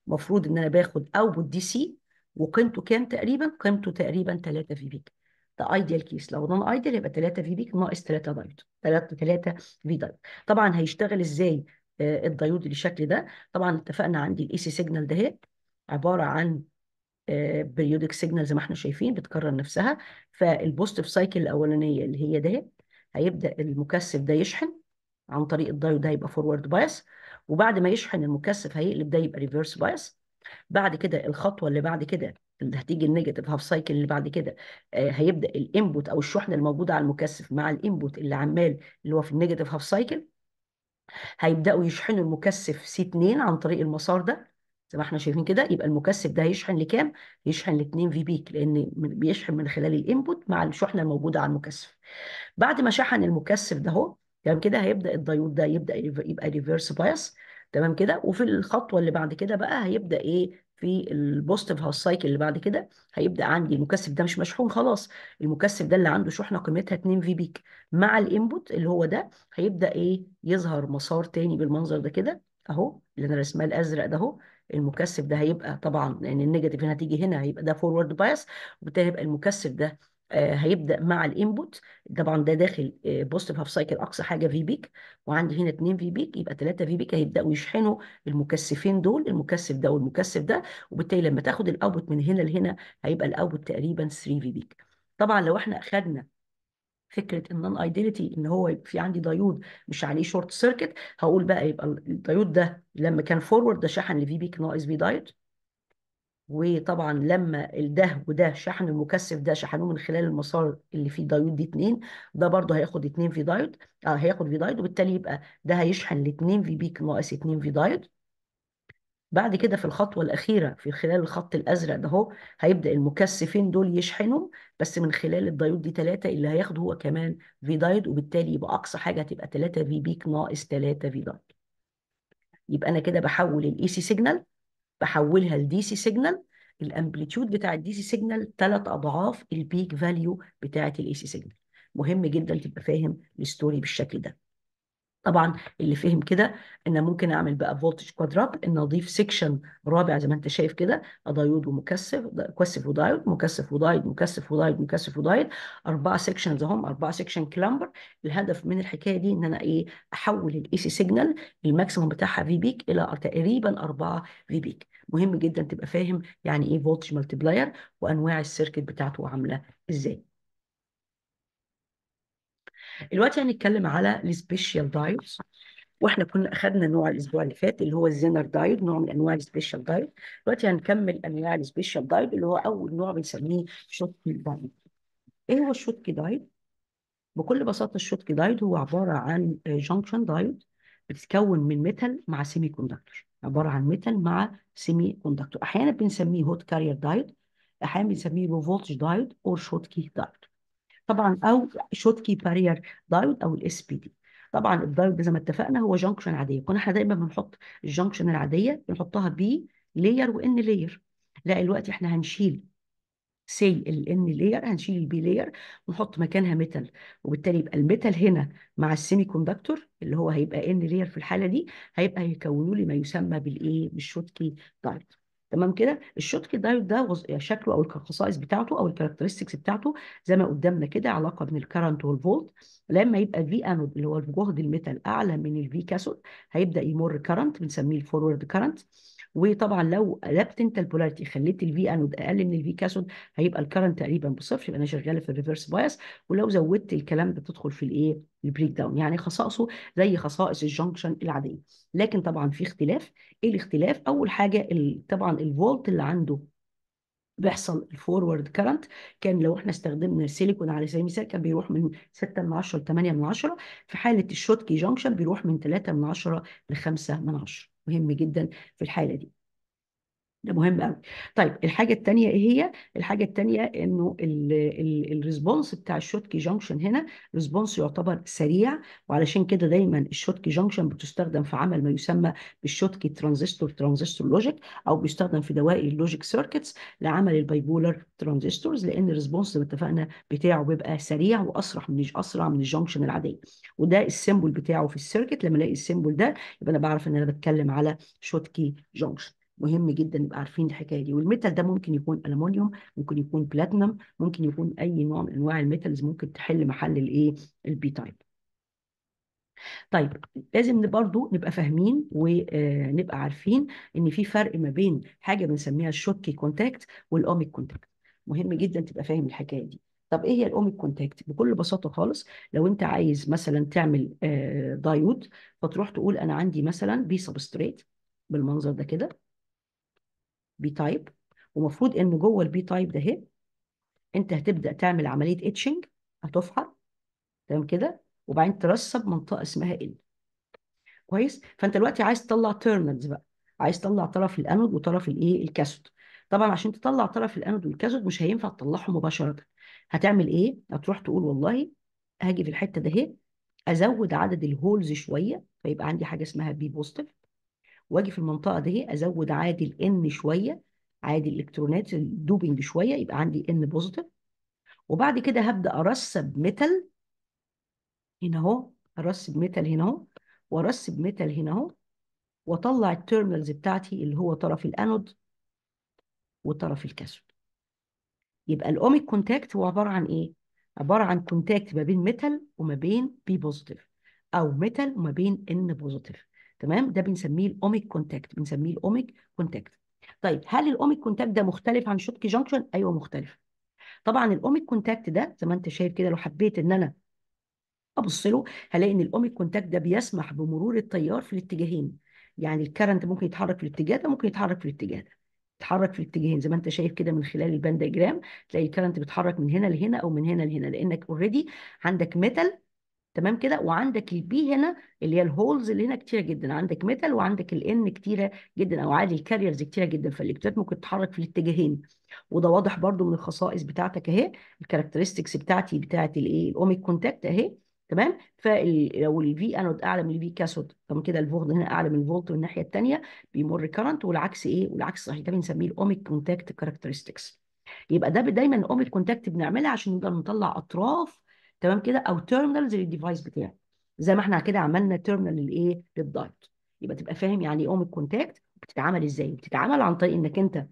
المفروض ان انا باخد اوتبوت دي سي وقيمته كام تقريبا قيمته تقريبا 3 في بيك ده ايديال كيس لو نون ايديال يبقى 3 في بيك ناقص 3 دايود 3 3 في دايود طبعا هيشتغل ازاي آه، الدايود شكل ده طبعا اتفقنا عندي الاي سي سيجنال ده عباره عن بريودك آه، سيجنال زي ما احنا شايفين بتكرر نفسها فالبوزيتيف سايكل الاولانيه اللي هي ده هيبدا المكثف ده يشحن عن طريق الدايود ده يبقى فورورد بايس وبعد ما يشحن المكثف هيقلب ده يبقى ريفرس بايس بعد كده الخطوه اللي بعد كده اللي هتيجي النيجاتيف هاف سايكل اللي بعد كده آه، هيبدا الانبوت او الشحنه الموجوده على المكثف مع الانبوت اللي عمال اللي هو في النيجاتيف هاف سايكل هيبداوا يشحنوا المكثف سي 2 عن طريق المسار ده زي ما احنا شايفين كده يبقى المكثف ده هيشحن لكام؟ يشحن ل 2 في بيك لان بيشحن من خلال الانبوت مع الشحنه الموجوده على المكثف. بعد ما شحن المكثف ده اهو تمام يعني كده هيبدا الدايود ده يبدا يبقى ريفرس بايس تمام كده وفي الخطوه اللي بعد كده بقى هيبدا ايه في البوستيف هاوس سايكل اللي بعد كده هيبدا عندي المكثف ده مش مشحون خلاص المكثف ده اللي عنده شحنه قيمتها 2 في بيك مع الانبوت اللي هو ده هيبدا ايه يظهر مسار تاني بالمنظر ده كده اهو اللي انا رسمها الازرق ده اهو المكثف ده هيبقى طبعا لان النيجاتيف هنا هتيجي هنا هيبقى ده فورورد بايس وبالتالي يبقى المكثف ده آه، هيبدا مع الانبوت طبعا ده داخل بوزيتيف هاف سايكل اقصى حاجه في بيك وعندي هنا 2 في بيك يبقى 3 في بيك هيبداوا يشحنوا المكثفين دول المكثف ده والمكثف ده وبالتالي لما تاخد الاوتبوت من هنا لهنا هيبقى الاوتبوت تقريبا 3 في بيك طبعا لو احنا اخذنا فكره النون ايديليتي ان هو يبقى في عندي ديود مش عليه شورت سيركت هقول بقى يبقى الديود ده لما كان فورورد ده شحن لفي بيك ناقص في دايت وطبعا لما ده وده شحن المكثف ده شحنوه من خلال المسار اللي فيه دايود دي اثنين ده برضه هياخد اثنين في دايود اه هياخد في دايود وبالتالي يبقى ده هيشحن ل في بيك ناقص اثنين في دايود بعد كده في الخطوة الأخيرة في خلال الخط الأزرق ده هو هيبدأ المكثفين دول يشحنوا بس من خلال الدايود دي 3 اللي هياخده هو كمان في دايود وبالتالي يبقى أقصى حاجة هتبقى 3 في بيك ناقص 3 في دايود يبقى أنا كده بحول الإي سي سيجنال بحولها لدي سي سيجنال الامبليتيود بتاع الدي سي سيجنال ثلاث أضعاف البيك فاليو بتاعة الإي سي سيجنال مهم جدا تبقى فاهم الستوري بالشكل ده طبعا اللي فهم كده ان ممكن اعمل بقى فولتج كوادراب ان اضيف سيكشن رابع زي ما انت شايف كده دايود ومكثف مكثف ودايود مكثف ودايود مكثف ودايود مكثف ودايود اربع سيكشنز اهم اربع سيكشن كلامبر الهدف من الحكايه دي ان انا ايه احول الاي سي سيجنال الماكسيموم بتاعها في بيك الى تقريبا 4 في بيك مهم جدا تبقى فاهم يعني ايه فولتج بلاير وانواع السيركت بتاعته عامله ازاي دلوقتي يعني هنتكلم على السبيشال دايتس واحنا كنا اخذنا نوع الاسبوع اللي فات اللي هو الزينر دايت نوع من انواع السبيشال دايت دلوقتي هنكمل انواع السبيشال دايت اللي هو اول نوع بنسميه شوتكي دايت ايه هو الشوتكي دايت بكل بساطه الشوتكي دايت هو عباره عن جانكشن دايت بتتكون من ميتال مع سيمي كوندكتور عباره عن ميتال مع سيمي كوندكتور احيانا بنسميه هوت كارير دايت احيانا بنسميه لو فولتج دايت اور شوتكي دايت طبعا او شوتكي بارير دايود او الاس بي دي طبعا الدايود زي ما اتفقنا هو جنكشن عاديه كنا احنا دايما بنحط الجنكشن العاديه بنحطها بي لير وان لير لا دلوقتي احنا هنشيل سي الان لير هنشيل البي لير ونحط مكانها ميتال وبالتالي يبقى الميتال هنا مع السيمي كوندكتور اللي هو هيبقى ان لير في الحاله دي هيبقى هيكونوا لي ما يسمى بالايه بالشوتكي دايود تمام كده الشوتكي دايت ده يعني شكله او الخصائص بتاعته او الكاركترستكس بتاعته زي ما قدامنا كده علاقه بين الكرنت والفولت لما يبقى الفي انود اللي هو الجهد الميتال اعلى من الفي كاسود هيبدا يمر كرنت بنسميه الفورورد كرنت وطبعا لو قلبت انت البولاريتي خليت الفي انود اقل من الفي كاثود هيبقى الكرنت تقريبا بصفر يبقى انا شغاله في الريفرس بايس ولو زودت الكلام ده تدخل في الايه البريك داون يعني خصائصه زي خصائص الجنكشن العاديه لكن طبعا في اختلاف ايه الاختلاف اول حاجه طبعا الفولت اللي عنده بيحصل الفورورد كرنت كان لو احنا استخدمنا السيليكون على سبيل المثال كان بيروح من 6 من 10 ل 8 من 10 في حاله الشوتكي جنكشن بيروح من 3 من 10 ل 5 من 10 مهم جدا في الحاله دي ده مهم قوي طيب الحاجه الثانيه ايه هي الحاجه الثانيه انه الريسبونس بتاع الشوتكي جانكشن هنا ريسبونس يعتبر سريع وعلشان كده دايما الشوتكي جانكشن بتستخدم في عمل ما يسمى بالشوتكي ترانزستور ترانزستور لوجيك او بيستخدم في دوائي اللوجيك سيركتس لعمل البايبولر ترانزستورز لان الريسبونس زي ما اتفقنا بتاعه بيبقى سريع واسرع من اسرع من الجانكشن العاديه وده السيمبل بتاعه في السيركت لما الاقي السيمبل ده يبقى انا بعرف ان انا بتكلم على شوتكي جانكشن مهم جدا نبقى عارفين الحكايه دي والميتال ده ممكن يكون المونيوم ممكن يكون بلاتينم ممكن يكون اي نوع من انواع الميتالز ممكن تحل محل الايه البي تايب طيب لازم برضو نبقى فاهمين ونبقى آه، عارفين ان في فرق ما بين حاجه بنسميها الشوكي كونتاكت والاوميك كونتاكت مهم جدا تبقى فاهم الحكايه دي طب ايه هي الاوميك كونتاكت بكل بساطه خالص لو انت عايز مثلا تعمل آه، دايود فتروح تقول انا عندي مثلا بي سبستريت بالمنظر ده كده بي تايب ومفروض ان جوه البي تايب ده اهي انت هتبدا تعمل عمليه اتشنج هتفحر تمام كده وبعدين ترسب منطقه اسمها ال كويس فانت دلوقتي عايز تطلع تيرنالز بقى عايز تطلع طرف الانود وطرف الايه الكاسود طبعا عشان تطلع طرف الانود والكاسود مش هينفع تطلعهم مباشره هتعمل ايه هتروح تقول والله هاجي في الحته ده اهي ازود عدد الهولز شويه فيبقى عندي حاجه اسمها بي بوزيتيف واجي في المنطقه دي ازود عادي الان شويه عادي الالكترونات الدوبنج شويه يبقى عندي ان بوزيتيف وبعد كده هبدا ارسب ميتال هنا اهو ارسب ميتال هنا اهو وارسب ميتال هنا اهو واطلع التيرمينالز بتاعتي اللي هو طرف الانود وطرف الكاثود يبقى الاوميك كونتاكت هو عباره عن ايه عباره عن كونتاكت ما بين ميتال وما بين بي بوزيتيف او ميتال وما بين ان بوزيتيف تمام ده بنسميه الاوميك كونتاكت بنسميه الاوميك كونتاكت طيب هل الاوميك كونتاكت ده مختلف عن شوكي جانكشن ايوه مختلف طبعا الاوميك كونتاكت ده زي ما انت شايف كده لو حبيت ان انا ابص له هلاقي ان الاوميك كونتاكت ده بيسمح بمرور التيار في الاتجاهين يعني الكرنت ممكن يتحرك في الاتجاه ده ممكن يتحرك في الاتجاه ده يتحرك في الاتجاهين زي ما انت شايف كده من خلال الباند جرام تلاقي الكرنت بيتحرك من هنا لهنا او من هنا لهنا لانك اوريدي عندك ميتال تمام كده وعندك البي هنا اللي هي الهولز اللي هنا كتيره جدا عندك ميتال وعندك الان كتيره جدا او عادي الكاريرز كتيره جدا فالالكترونات ممكن تتحرك في الاتجاهين وده واضح برده من الخصائص بتاعتك اهي الكاركترستكس بتاعتي بتاعت الايه الاوميك كونتاكت اهي تمام فلو الفي انود اعلى من الفي كاسود طب كده الفولت هنا اعلى من الفولت من الناحيه الثانيه بيمر كرنت والعكس ايه والعكس صحيح ده بنسميه الاوميك كونتاكت كاركترستكس يبقى ده دايما الاوميك كونتاكت بنعملها عشان نقدر نطلع اطراف تمام كده او تيرمينالز للديفايس بتاعي زي ما احنا كده عملنا تيرمينال للايه للدايت يبقى تبقى فاهم يعني ايه اوميك كونتاكت بتتعمل ازاي بتتعمل عن طريق انك انت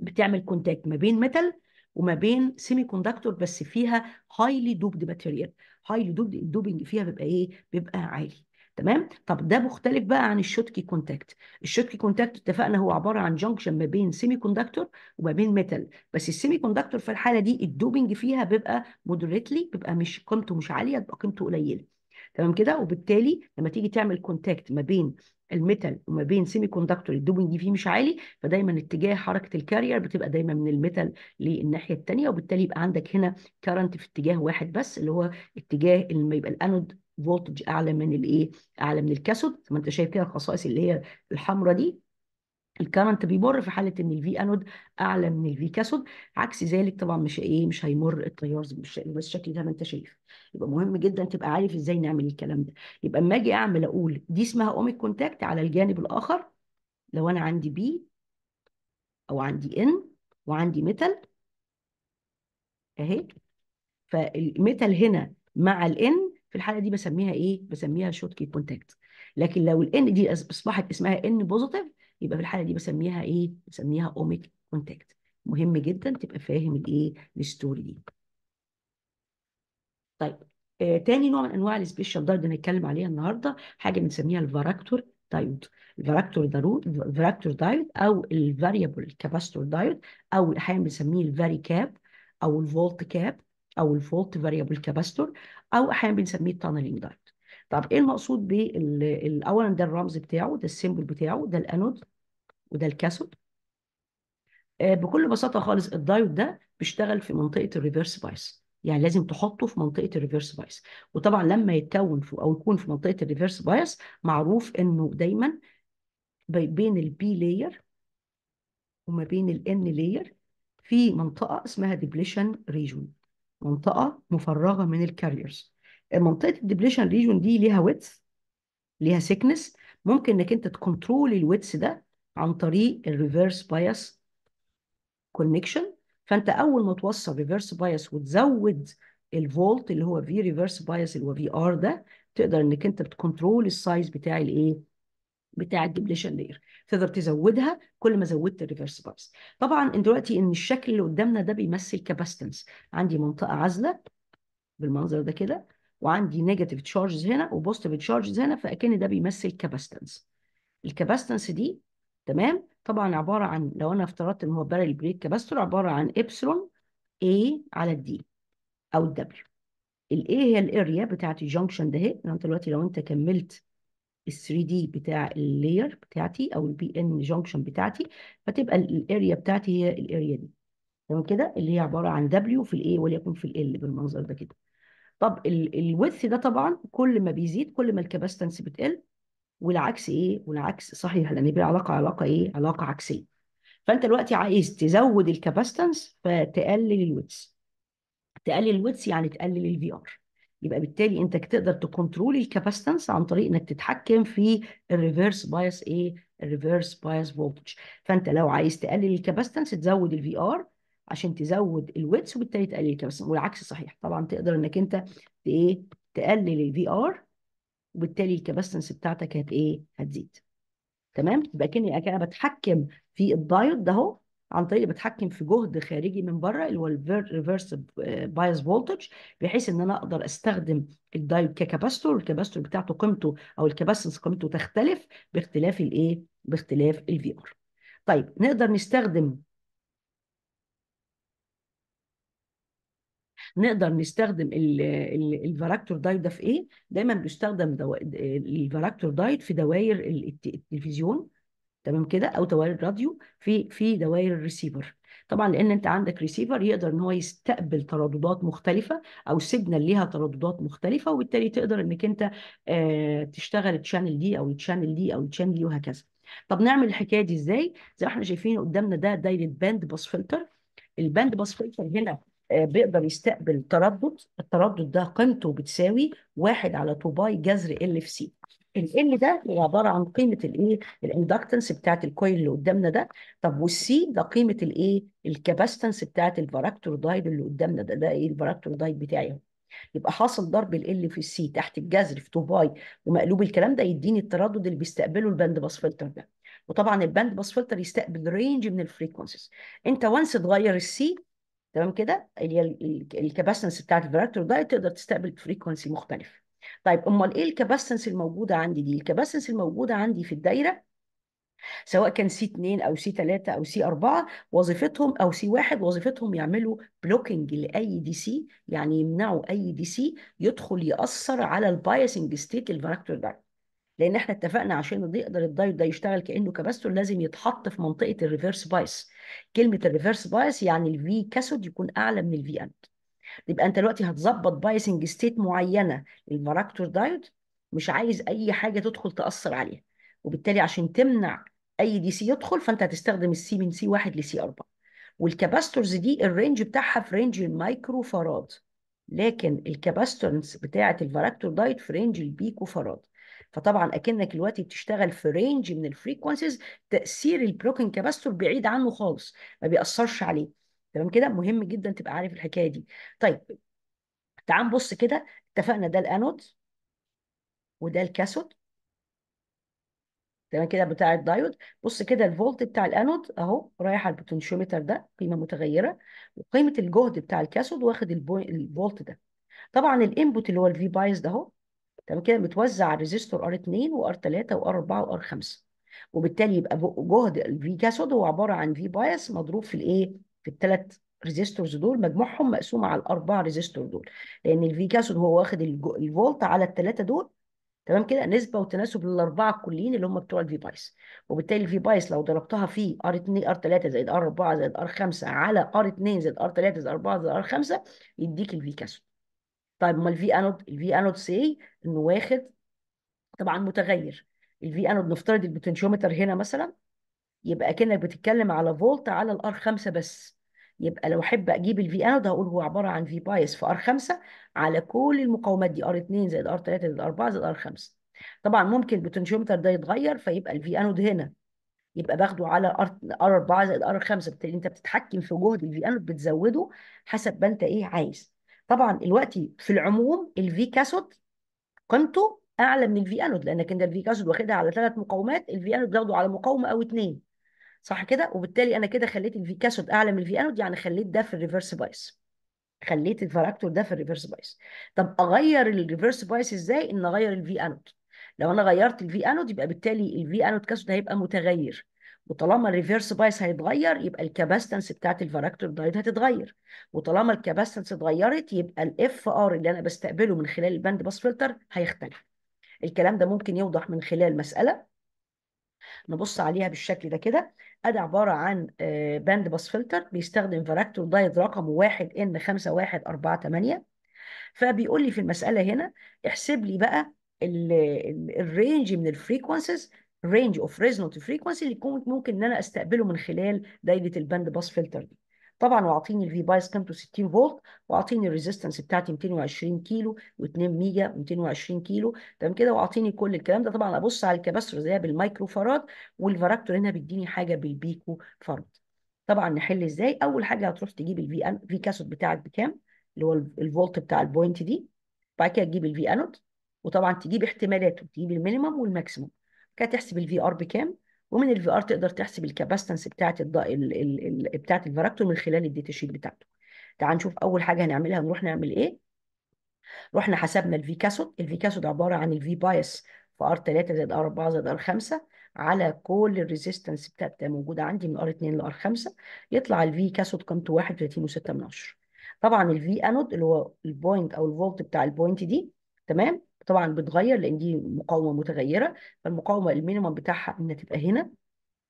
بتعمل كونتاكت ما بين ميتال وما بين سيمي كوندكتور بس فيها هايلي دوبد ماتيريال هايلي دوبد الدوبنج فيها بيبقى ايه بيبقى عالي تمام طب ده مختلف بقى عن الشوتكي كونتاكت الشوتكي كونتاكت اتفقنا هو عباره عن جنكشن ما بين سيمي كوندكتور وما بين ميتال بس السيمي كوندكتور في الحاله دي الدوبنج فيها بيبقى مودريتلي بيبقى مش قيمته مش عاليه بيبقى قيمته قليله تمام كده وبالتالي لما تيجي تعمل كونتاكت ما بين الميتال وما بين سيمي كوندكتور الدوبنج فيه مش عالي فدايما اتجاه حركه الكارير بتبقى دايما من الميتال للناحيه الثانيه وبالتالي يبقى عندك هنا كارنت في اتجاه واحد بس اللي هو اتجاه اللي يبقى الانود فولتج اعلى من الايه اعلى من الكاثود ما انت شايف كده الخصائص اللي هي الحمراء دي الكرنت بيمر في حاله ان الفي انود اعلى من الفي كاثود عكس ذلك طبعا مش ايه مش هيمر التيار بالشكل ده ما انت شايف يبقى مهم جدا تبقى عارف ازاي نعمل الكلام ده يبقى اما اجي اعمل اقول دي اسمها اوميك كونتاكت على الجانب الاخر لو انا عندي بي او عندي ان وعندي ميتال اهي فالميتال هنا مع الان في الحاله دي بسميها ايه بسميها شورت كي كونتاكت لكن لو الان دي اصبحت اسمها ان بوزيتيف يبقى في الحاله دي بسميها ايه بسميها اوميك كونتاكت مهم جدا تبقى فاهم الايه الستوري دي طيب آه تاني نوع من انواع السبيشال دايود هنتكلم عليها النهارده حاجه بنسميها الفراكتور دايود الفراكتور داروت الفراكتور دايود او الفاريبل كاباستور دايود او احيانا بنسميه الفاري كاب او الفولت كاب او الفولت فاريبل كاباستور او احيانا بنسميه التانلينج دايت طب ايه المقصود اولا ده الرمز بتاعه ده السيمبل بتاعه ده الانود وده الكاثود آه، بكل بساطه خالص الدايود ده بيشتغل في منطقه الريفرس بايس يعني لازم تحطه في منطقه الريفرس بايس وطبعا لما يتكون في او يكون في منطقه الريفرس بايس معروف انه دايما بين البي لاير وما بين الان لاير في منطقه اسمها ديبليشن ريجون منطقه مفرغه من الكاريرز منطقه الدبليشن ريجون دي ليها ويتس ليها سيكنس ممكن انك انت تكنترول الويتس ده عن طريق الريفرس بايس كونكشن فانت اول ما توصل ريفرس بايس وتزود الفولت اللي هو في ريفرس بايس اللي هو في ار ده تقدر انك انت بتكنترول السايز بتاع الايه بتاع الدبليشن لاير تقدر تزودها كل ما زودت الريفرس بايس طبعا دلوقتي ان الشكل اللي قدامنا ده بيمثل كاباستنس عندي منطقه عازله بالمنظر ده كده وعندي نيجاتيف تشارجز هنا وبوزيتيف تشارجز هنا فاكن ده بيمثل كاباستنس الكاباستنس دي تمام طبعا عباره عن لو انا افترضت ان هو بارل بريك كاباستور عباره عن ابسلون اي على الدي او الدبليو الاي هي الاريا بتاعت الجنكشن ده اهي انت دلوقتي لو انت كملت ال 3 دي بتاع اللاير بتاعتي او البي ان جونكشن بتاعتي فتبقى الاريا بتاعتي هي الاريا دي تمام كده اللي هي عباره عن دبليو في الاي وليكن في ال بالمنظر ده كده طب الويث ده طبعا كل ما بيزيد كل ما الكباستنس بتقل والعكس ايه والعكس صحيح لان بيبقى علاقه علاقه ايه علاقه عكسيه فانت دلوقتي عايز تزود الكباستنس فتقلل الويتس تقلل الويتس يعني تقلل الفي ار يبقى بالتالي انت تقدر تكنترول الكاباسيتنس عن طريق انك تتحكم في الريفرس بايس ايه الريفرس بايس فولتج فانت لو عايز تقلل الكاباسيتنس تزود الفي ار عشان تزود الويتس وبالتالي تقلل الكاباسيتنس والعكس صحيح طبعا تقدر انك انت ايه تقلل الفي ار وبالتالي الكاباسيتنس بتاعتك هت ايه هتزيد تمام يبقى كاني انا بتحكم في الدايت ده اهو عن طريق اللي بتحكم في جهد خارجي من بره اللي هو الريفرس بايس فولتج بحيث ان انا اقدر استخدم الدايود ككاباستور الكاباستور بتاعته قيمته او الكاباستنس قيمته تختلف باختلاف الايه باختلاف الفي ار طيب نقدر نستخدم نقدر نستخدم الفاراكتور دايت ده في ايه؟ دايما بيستخدم الفاراكتور دايت في دوائر التلفزيون تمام كده او دوائر راديو في في دوائر الريسيفر طبعا لان انت عندك ريسيفر يقدر ان هو يستقبل ترددات مختلفه او سيجنال ليها ترددات مختلفه وبالتالي تقدر انك انت آه، تشتغل التشانل دي او التشانل دي او التشانل دي وهكذا طب نعمل الحكايه دي ازاي زي ما احنا شايفين قدامنا ده دايركت باند باس فلتر الباند باس فلتر هنا آه، بيقدر يستقبل تردد التردد ده قيمته بتساوي واحد على 2 باي جذر ال في سي ال ال ده هو عباره عن قيمه الايه الاندكتنس بتاعت الكويل اللي قدامنا ده طب والسي ده قيمه الايه الكباستنس بتاعت دايد اللي قدامنا ده ده ايه دايد بتاعي اهو يبقى حاصل ضرب ال ال في السي تحت الجذر في 2 باي ومقلوب الكلام ده يديني التردد اللي بيستقبله الباند باس فلتر ده وطبعا الباند باس فلتر يستقبل رينج من الفريكونسيز انت وانس تغير السي تمام كده اللي هي الكباستنس بتاعت دايد تقدر تستقبل فريكونسي مختلف طيب امال ايه الكاباسنس الموجوده عندي دي الكاباسنس الموجوده عندي في الدايره سواء كان سي 2 او سي 3 او سي 4 وظيفتهم او سي 1 وظيفتهم يعملوا بلوكينج لاي دي سي يعني يمنعوا اي دي سي يدخل ياثر على البايسنج ستيت الفراكتور ده لان احنا اتفقنا عشان يقدر الدايت ده يشتغل كانه كباستور لازم يتحط في منطقه الريفرس بايس كلمه الريفرس بايس يعني الفي كاسود يكون اعلى من الفي اند يبقى انت دلوقتي هتظبط بايسنج ستيت معينه للفراكتور دايود مش عايز اي حاجه تدخل تاثر عليها وبالتالي عشان تمنع اي دي سي يدخل فانت هتستخدم السي من سي 1 لسي 4 والكاباستورز دي الرينج بتاعها في رينج المايكرو فراد لكن الكاباستورز بتاعه الفراكتور دايت في رينج البيكو فراد فطبعا اكنك دلوقتي بتشتغل في رينج من الفريكونسيز تاثير البروكن كاباستور بعيد عنه خالص ما بيأثرش عليه تمام كده مهم جدا تبقى عارف الحكايه دي طيب تعال نبص كده اتفقنا ده الانود وده الكاثود تمام كده بتاع الدايود بص كده الفولت بتاع الانود اهو رايح على البوتنشيومتر ده قيمه متغيره وقيمه الجهد بتاع الكاثود واخد الفولت ده طبعا الانبوت اللي هو الفي بايس ده اهو تمام كده متوزع على الريزستور ار 2 وار 3 وار 4 وار 5 وبالتالي يبقى جهد الفي كاثود هو عباره عن في بايس مضروب في الايه في التلات ريزيستورز دول مجموعهم مقسوم على الاربع ريزيستور دول لان الفي كاثود هو واخد الفولت على الثلاثه دول تمام كده نسبه وتناسب للاربعه الكليين اللي هم بتوع الفي بايس وبالتالي الفي بايس لو ضربتها في ار 2 ار 3 زائد ار 4 زائد ار 5 على ار 2 زائد ار 3 زائد ار 4 زائد ار 5 يديك الفي كاثود طيب ما الفي انود الفي انود سي انه واخد طبعا متغير الفي انود نفترض البوتنشيومتر هنا مثلا يبقى كأنك بتتكلم على فولت على الار 5 بس يبقى لو احب اجيب الفي انا ده هقول هو عباره عن في بايس في ار 5 على كل المقاومات دي ار 2 زائد ار 3 زائد ار 4 زائد ار 5 طبعا ممكن البوتنشيومتر ده يتغير فيبقى الفي انود هنا يبقى باخده على ار 4 زائد ار 5 بالتالي انت بتتحكم في جهد الفي انود بتزوده حسب ما انت ايه عايز طبعا دلوقتي في العموم الفي كاسود قيمته اعلى من الفي انود لانك انت الفي كاسود واخدها على ثلاث مقاومات الفي انود بتاخده على مقاومه او اثنين صح كده وبالتالي انا كده خليت الفي كاسود اعلى من الفي انود يعني خليت ده في الريفرس بايس خليت الفاراكتور ده في الريفرس بايس طب اغير الريفرس بايس ازاي ان اغير الفي انود لو انا غيرت الفي انود يبقى بالتالي الفي انود كاسود هيبقى متغير وطالما الريفرس بايس هيتغير يبقى الكاباستنس بتاعت الفاراكتور دايد هتتغير وطالما الكاباستنس اتغيرت يبقى الاف ار اللي انا بستقبله من خلال الباند باس فلتر هيختلف الكلام ده ممكن يوضح من خلال مساله نبص عليها بالشكل ده كده ادي عباره عن آه، باند باس فلتر بيستخدم فراكتور دايد رقمه 1 ان 5148 فبيقول لي في المساله هنا احسب لي بقى الرينج من الفريكونسيز رينج اوف ريزونانت فريكونسي اللي ممكن ان انا استقبله من خلال دايره الباند باس فلتر دي طبعا واعطيني الفي بايس كام تو 60 فولت واعطيني الريزيستنس بتاعتي 220 كيلو و2 ميجا 220 كيلو تمام كده واعطيني كل الكلام ده طبعا ابص على الكباستور ده بالمايكرو فاراد والفاراكتور هنا بيديني حاجه بالبيكو فاراد طبعا نحل ازاي اول حاجه هتروح تجيب الفي ان في كاسود بتاعك بكام اللي هو الفولت بتاع البوينت دي بعد كده تجيب الفي انود وطبعا تجيب احتمالاته تجيب المينيمم والماكسيمم كده تحسب الفي ار بكام ومن الفي ار تقدر تحسب الكاباستنس الض... ال بتاعت الفراكتور من خلال الداتا شيت بتاعته تعال نشوف اول حاجه هنعملها نروح نعمل ايه رحنا حسبنا الفي كاسود الفي كاسود عباره عن الفي بايس في ار 3 زائد ار 4 زائد ار 5 على كل الريزيستنس بتاعتها موجوده عندي من ار 2 لار 5 يطلع الفي كاسود قيمته 31.6 طبعا الفي انود اللي هو البوينت او الفولت بتاع البوينت دي تمام طبعا بتغير لان دي مقاومه متغيره فالمقاومه المينيمم بتاعها انها تبقى هنا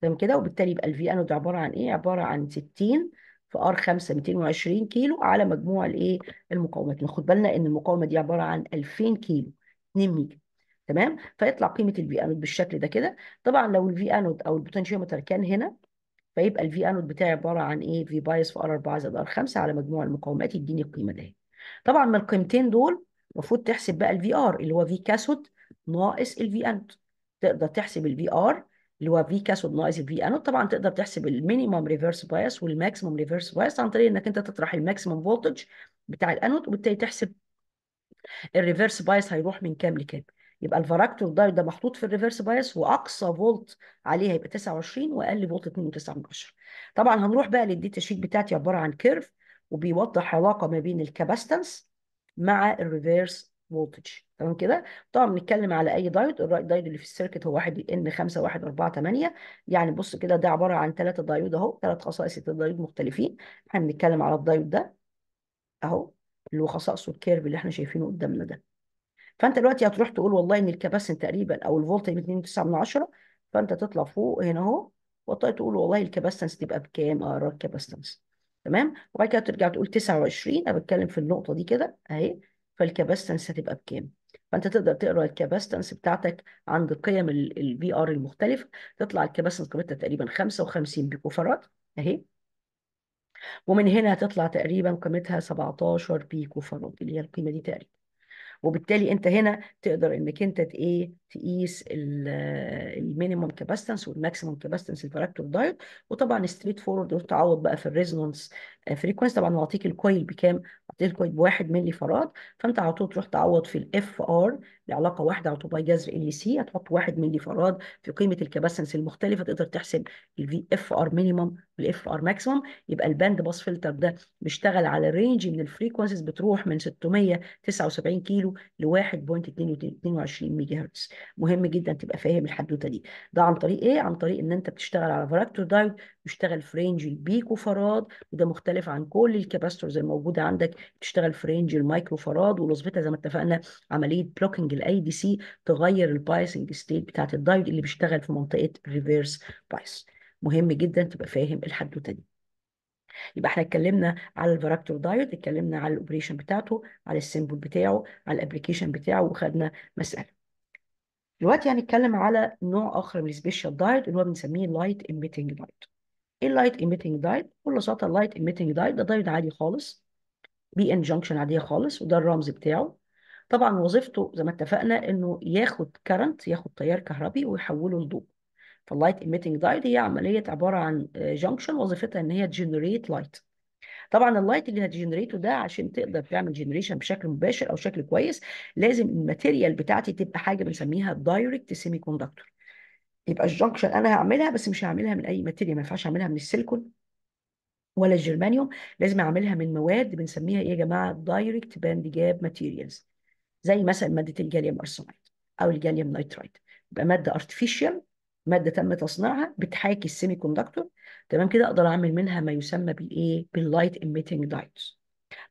تمام كده وبالتالي يبقى الفي انود عباره عن ايه عباره عن 60 في ار 5 220 كيلو على مجموع الايه المقاومات ناخد بالنا ان المقاومه دي عباره عن 2000 كيلو 2 ميجا تمام فيطلع قيمه الفي انود بالشكل ده كده طبعا لو الفي انود او البوتنشيومتر كان هنا فيبقى الفي انود بتاعي عباره عن ايه في بايس في ار 4 زائد ار 5 على مجموع المقاومات يديني القيمه ده طبعا من القيمتين دول المفروض تحسب بقى الفي ار اللي هو في كاسود ناقص الفي انود تقدر تحسب الفي ار اللي هو في كاسود ناقص الفي انود طبعا تقدر تحسب المينيمم ريفرس بايس والماكسيمم ريفرس بايس عن طريق انك انت تطرح الماكسيمم فولتج بتاع الانود وبالتالي تحسب الريفرس بايس هيروح من كام لكام يبقى الفاركتور ده ده محطوط في الريفرس بايس واقصى فولت عليه هيبقى 29 واقل فولت 2.9 طبعا هنروح بقى للديتا شيت بتاعتي عباره عن كيرف وبيوضح علاقه ما بين الكاباستنس مع الريفيرس فولتج تمام كده طبعا بنتكلم على اي دايود الرايت دايود اللي في السيركت هو 1 ان 5 1 4 8 يعني بص كده ده عباره عن ثلاثه دايود اهو ثلاث خصائص الدايود مختلفين احنا بنتكلم على الدايود ده اهو اللي هو خصائصه الكيرف اللي احنا شايفينه قدامنا ده فانت دلوقتي هتروح تقول والله ان الكباسن تقريبا او الفولت 2.9 من 10 فانت تطلع فوق هنا اهو وتقول والله الكباسنس تبقى بكام اه الكباسنس تمام وبعد كده ترجع تقول 29 انا بتكلم في النقطه دي كده اهي فالكاباستنس هتبقى بكام فانت تقدر تقرا الكاباستنس بتاعتك عند قيم البي ار المختلفه تطلع الكاباستنس قيمتها تقريبا 55 بيكو بيكوفارات اهي ومن هنا هتطلع تقريبا قيمتها 17 بيكو بيكوفارات اللي هي القيمه دي تقريبا وبالتالي انت هنا تقدر انك انت ايه تقيس المينيموم كاباستنس والماكسيموم كاباستنس الفراكتور دايت وطبعا ستريت فورورد تعوض بقى في الريزونانس فريكونس طبعا واعطيك اعطيك الكويل بكام؟ اعطيك الكويل بواحد ملي فراد فانت على طول تروح تعوض في الاف ار لعلاقه واحده على طوباي جذر ال سي هتحط واحد ملي فراد في قيمه الكباسنس المختلفه تقدر تحسب الفي اف ار مينيمم والاف ار ماكسيمم يبقى الباند باس فلتر ده بيشتغل على رينج من الفريكونسيز بتروح من 679 كيلو ل 1.22 ميجا هرتز مهم جدا تبقى فاهم الحدوته دي ده عن طريق ايه عن طريق ان انت بتشتغل على فراكتور دايت بيشتغل في رينج البيكو فراد وده مختلف عن كل الكباستورز الموجوده عندك بتشتغل في رينج المايكرو فراد ولازمتها زي ما اتفقنا عمليه بلوكينج الاي دي سي تغير البايسنج ستيت بتاعت الدايود اللي بيشتغل في منطقه ريفيرس بايس مهم جدا تبقى فاهم الحدوته دي يبقى احنا اتكلمنا على الفراكتور دايود اتكلمنا على الاوبريشن بتاعته على السيمبل بتاعه على الابلكيشن بتاعه وخدنا مساله دلوقتي هنتكلم على نوع اخر من السبيشال دايت اللي هو بنسميه لايت ايميتنج دايت ايه اللايت ايميتنج دايت بكل بساطه اللايت ايميتنج دايت ده دايت عادي خالص بي ان جانكشن عاديه خالص وده الرمز بتاعه طبعا وظيفته زي ما اتفقنا انه ياخد كرنت ياخد تيار كهربي ويحوله لضوء فاللايت ايميتنج دايود هي عمليه عباره عن جنكشن وظيفتها ان هي تجنريت لايت طبعا اللايت اللي هتجنريته ده عشان تقدر تعمل جنريشن بشكل مباشر او بشكل كويس لازم الماتيريال بتاعتي تبقى حاجه بنسميها دايركت سيمي كوندكتور يبقى الجنكشن انا هعملها بس مش هعملها من اي ماتيريال ما ينفعش اعملها من السيليكون ولا الجرمانيوم لازم اعملها من مواد بنسميها ايه يا جماعه دايركت باند جاب ماتيريالز زي مثلا ماده الجاليوم ارسنايد او الجاليوم نايترايد يبقى ماده ارتفيشال ماده تم تصنيعها بتحاكي السيمي كوندكتور تمام كده اقدر اعمل منها ما يسمى بالايه باللايت ايميتنج دايودز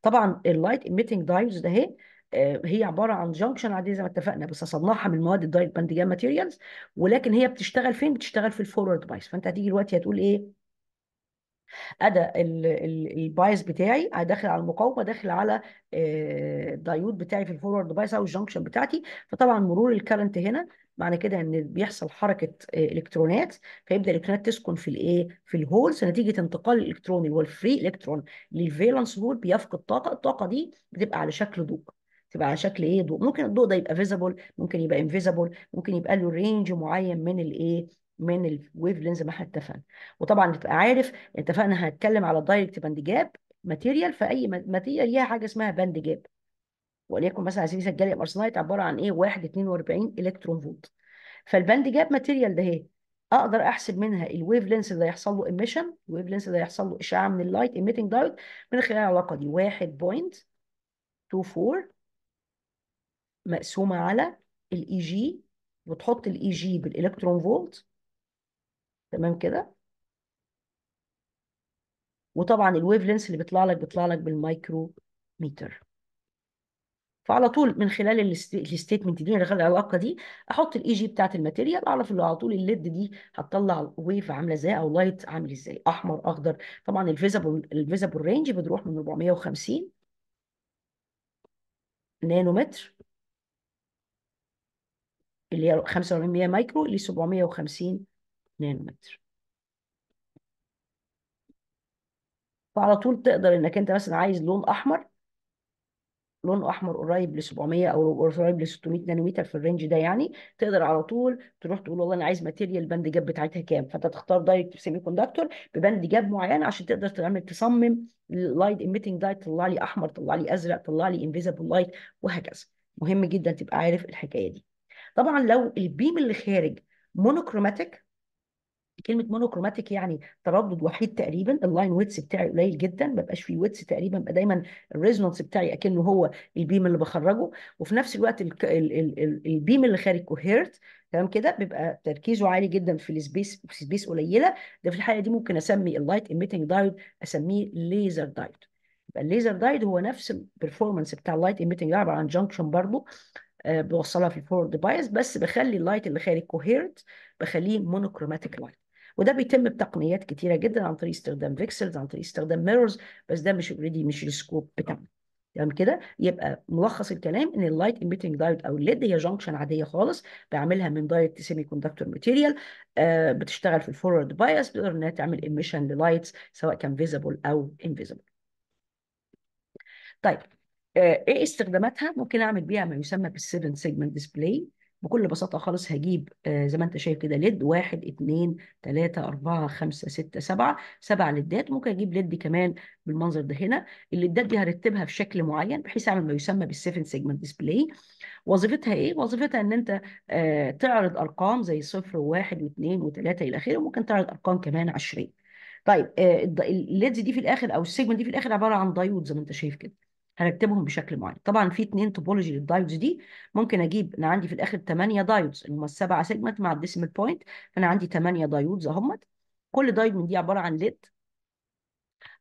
طبعا اللايت ايميتنج دايودز ده هي آه، هي عباره عن جنكشن عاديه زي ما اتفقنا بس اصنعها من مواد الدايت باند جام ماتيريالز ولكن هي بتشتغل فين؟ بتشتغل في الفورورد بايس فانت هتيجي دلوقتي هتقول ايه؟ ادا البايس بتاعي داخل على المقاومه داخل على الدايود آه، بتاعي في الفورورد بايس او الجنكشن بتاعتي فطبعا مرور الكرنت هنا معنى كده ان بيحصل حركه آه، الكترونات فيبدا الالكترونات تسكن في الايه في الهولز نتيجه انتقال الالكترون اللي هو الفري الكترون للفالنس هول بيفقد طاقه الطاقه دي بتبقى على شكل ضوء تبقى على شكل ايه ضوء ممكن الضوء ده يبقى فيزبل ممكن يبقى انفيزبل ممكن يبقى له رينج معين من الايه من الويف لينز ما احنا اتفقنا وطبعا تبقى عارف اتفقنا هنتكلم على الدايركت باند جاب ماتيريال فاي ماتيريال ليها حاجه اسمها باند جاب وليكن مثلا عايزين نسجل جاليوم ارسنايت عباره عن ايه 1 42 الكترون فولت فالباند جاب ماتيريال ده ايه اقدر احسب منها الويف لينس اللي هيحصل له ايميشن الويف لينس اللي هيحصل له اشعاع من اللايت ايميتنج دايت من خلال العلاقه دي 1.24 مقسومه على الاي جي e وتحط الاي جي بالالكترون فولت تمام كده وطبعا الويف لينس اللي بيطلع لك بيطلع لك بالمايكرو متر فعلى طول من خلال الستيتمنت دي من العلاقه دي احط الاي جي بتاعت الماتيريال اعرف اللي على طول الليد دي هتطلع ويف عامله ازاي او لايت عامل ازاي احمر اخضر طبعا الفيزابل الفيزابل رينج بتروح من 450 نانومتر اللي هي 45 مايكرو ل 750 2 متر فعلى طول تقدر انك انت مثلا عايز لون احمر لون احمر قريب ل 700 او قريب ل 600 نانومتر في الرينج ده يعني تقدر على طول تروح تقول والله انا عايز ماتيريال باند جاب بتاعتها كام فانت تختار دايركت سيمي كوندكتور ببند جاب معين عشان تقدر تعمل تصمم لايت ايميتنج دايت طلع لي احمر طلع لي ازرق طلع لي انفيزبل لايت وهكذا مهم جدا تبقى عارف الحكايه دي طبعا لو البيم اللي خارج مونوكروماتيك كلمه مونوكروماتيك يعني تردد وحيد تقريبا اللاين ويتس بتاعي قليل جدا ما بقاش فيه ويتس تقريبا بقى دايما الريزونانس بتاعي اكنه هو البيم اللي بخرجه وفي نفس الوقت الـ الـ الـ البيم اللي خارج كوهيرت تمام كده بيبقى تركيزه عالي جدا في السبيس في سبيس قليله ده في الحاله دي ممكن اسمي اللايت ايميتنج دايود اسميه ليزر دايود يبقى الليزر دايود هو نفس البرفورمانس بتاع اللايت ايميتنج عباره عن جنكشن برضه آه، بوصلها في الفورد بايس بس بخلي اللايت اللي خارج كوهيرت بخليه مونوكروماتيك لايت وده بيتم بتقنيات كتيره جدا عن طريق استخدام فيكسلز عن طريق استخدام ميرورز بس ده مش اوريدي مش السكوب بتاعنا تمام كده يبقى ملخص الكلام ان اللايت ايميتنج دايود او الليد هي جنكشن عاديه خالص بعملها من دايركت سيمي كوندكتور ماتيريال بتشتغل في الفورورد بايس بتقدر انها تعمل ايميشن للايتس سواء كان فيزبل او انفيزبل طيب آه، ايه استخداماتها ممكن اعمل بيها ما يسمى بالسيفن سيجمنت ديسبلاي بكل بساطة خالص هجيب آه، زي ما انت شايف كده ليد واحد اتنين تلاتة أربعة خمسة ستة سبعة سبع ليدات ممكن أجيب ليد كمان بالمنظر ده هنا الليدات دي هرتبها في شكل معين بحيث أعمل ما يسمى بالسيفن سيجمنت ديسبلاي وظيفتها إيه؟ وظيفتها إن أنت آه، تعرض أرقام زي صفر وواحد واتنين وتلاتة إلى آخره وممكن تعرض أرقام كمان عشرين طيب آه، الليدز دي في الآخر أو السيجمنت دي في الآخر عبارة عن دايود زي ما انت شايف كده هنكتبهم بشكل معين طبعا في اثنين توبولوجي للدايودز دي ممكن اجيب انا عندي في الاخر 8 دايودز اللي هم السبعه سيجمنت مع الديسيمال بوينت فانا عندي 8 دايودز اهمت كل دايود من دي عباره عن ليد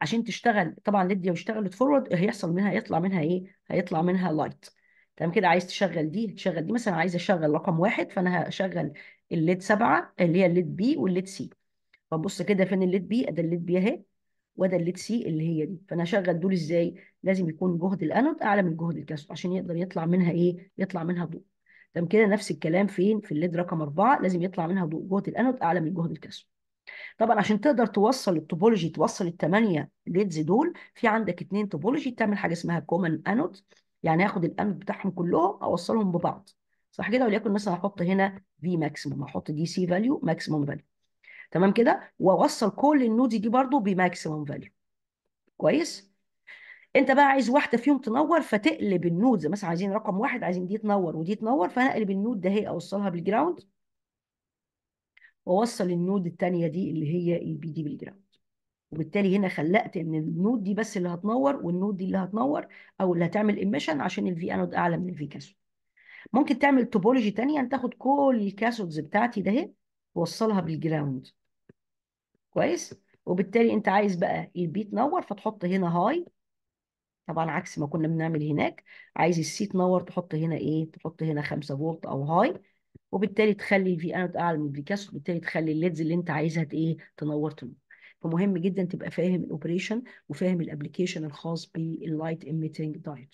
عشان تشتغل طبعا ليد دي لو اشتغلت فورورد هيحصل منها هيطلع منها ايه هيطلع منها لايت تمام كده عايز تشغل دي تشغل دي مثلا عايز اشغل رقم واحد فانا هشغل الليد سبعه اللي هي الليد بي والليد سي فبص كده فين الليد بي ادي الليد بي اهي وده الليت سي اللي هي دي فانا هشغل دول ازاي لازم يكون جهد الانود اعلى من جهد الكاثود عشان يقدر يطلع منها ايه يطلع منها ضوء تمام كده نفس الكلام فين في الليد رقم أربعة لازم يطلع منها ضوء جهد الانود اعلى من جهد الكاثود طبعا عشان تقدر توصل التوبولوجي توصل الثمانيه ليدز دول في عندك اثنين توبولوجي تعمل حاجه اسمها كومن انود يعني اخد الانود بتاعهم كلهم اوصلهم ببعض صح كده وليكن مثلا احط هنا في ماكسيموم احط دي سي فاليو ماكسيموم فاليو تمام كده واوصل كل النود دي برضو بماكسيموم فاليو كويس انت بقى عايز واحده فيهم تنور فتقلب النودز مثلا عايزين رقم واحد عايزين دي تنور ودي تنور فهقلب النود ده هي اوصلها بالجراوند واوصل النود الثانيه دي اللي هي البي دي بالجراوند وبالتالي هنا خلقت ان النود دي بس اللي هتنور والنود دي اللي هتنور او اللي هتعمل ايميشن عشان الفي انود اعلى من الفي كاسود ممكن تعمل توبولوجي ثانيه تاخد كل الكاسودز بتاعتي ده توصلها بالجراوند كويس وبالتالي انت عايز بقى البي تنور فتحط هنا هاي طبعا عكس ما كنا بنعمل هناك عايز السي تنور تحط هنا ايه تحط هنا 5 فولت او هاي وبالتالي تخلي الفي انود اعلى من الفي كاس وبالتالي تخلي الليدز اللي انت عايزها ايه تنور تنور فمهم جدا تبقى فاهم الاوبريشن وفاهم الابلكيشن الخاص باللايت ايميتنج دايت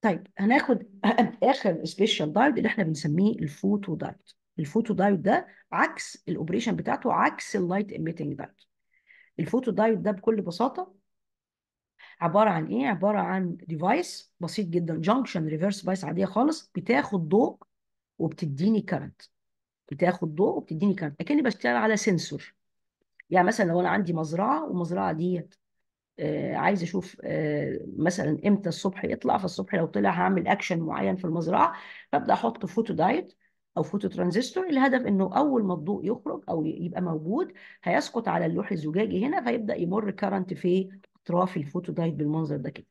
طيب هناخد اخر سبيشال دايت اللي احنا بنسميه الفوتو دايت الفوتو دايود ده عكس الاوبريشن بتاعته عكس اللايت ايميتنج دايود الفوتو دايود ده بكل بساطه عباره عن ايه عباره عن ديفايس بسيط جدا جانكشن ريفرس بايس عاديه خالص بتاخد ضوء وبتديني كارنت بتاخد ضوء وبتديني كارنت اكني بشتغل على سنسور يعني مثلا لو انا عندي مزرعه والمزرعه ديت آه عايز اشوف آه مثلا امتى الصبح يطلع فالصبح لو طلع هعمل اكشن معين في المزرعه فابدا احط فوتو دايت او فوتو ترانزستور الهدف انه اول ما الضوء يخرج او يبقى موجود هيسقط على اللوح الزجاجي هنا فيبدا يمر كرنت في اطراف الفوتو دايت بالمنظر ده كده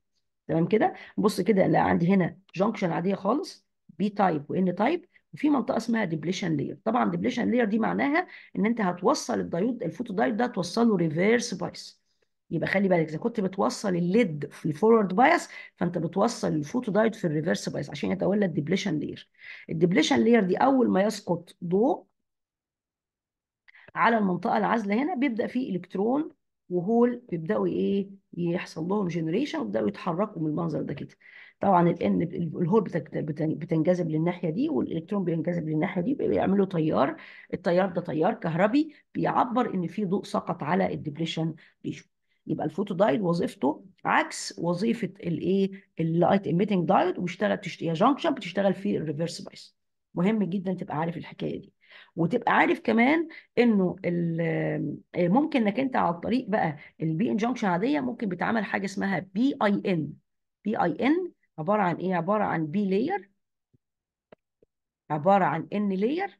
تمام كده بص كده لا عندي هنا جنكشن عاديه خالص بي تايب وان تايب وفي منطقه اسمها ديبليشن لير طبعا ديبليشن لير دي معناها ان انت هتوصل الدايود الفوتو دايت ده توصله ريفيرس بايس يبقى خلي بالك اذا كنت بتوصل الليد في الفورورد بايس فانت بتوصل الفوتو دايت في الريفرس بايس عشان يتولى الديبليشن لير الدبليشن لير دي اول ما يسقط ضوء على المنطقه العازله هنا بيبدا فيه الكترون وهول بيبداوا ايه يحصل لهم جنريشن ويبداوا يتحركوا من المنظر ده كده طبعا الان الهول بتنجذب للناحيه دي والالكترون بينجذب للناحيه دي بيعملوا تيار التيار ده تيار كهربي بيعبر ان في ضوء سقط على الدبليشن ريجن يبقى الفوتو دايد وظيفته عكس وظيفه الايه اللايت ايميتنج دايد وبيشتغل يا جانكشن بتشتغل في الريفرس بايس مهم جدا تبقى عارف الحكايه دي وتبقى عارف كمان انه آه، ممكن انك انت على الطريق بقى البي ان جانكشن عاديه ممكن بتعمل حاجه اسمها بي اي ان بي اي ان عباره عن ايه عباره عن بي لاير عباره عن ان لاير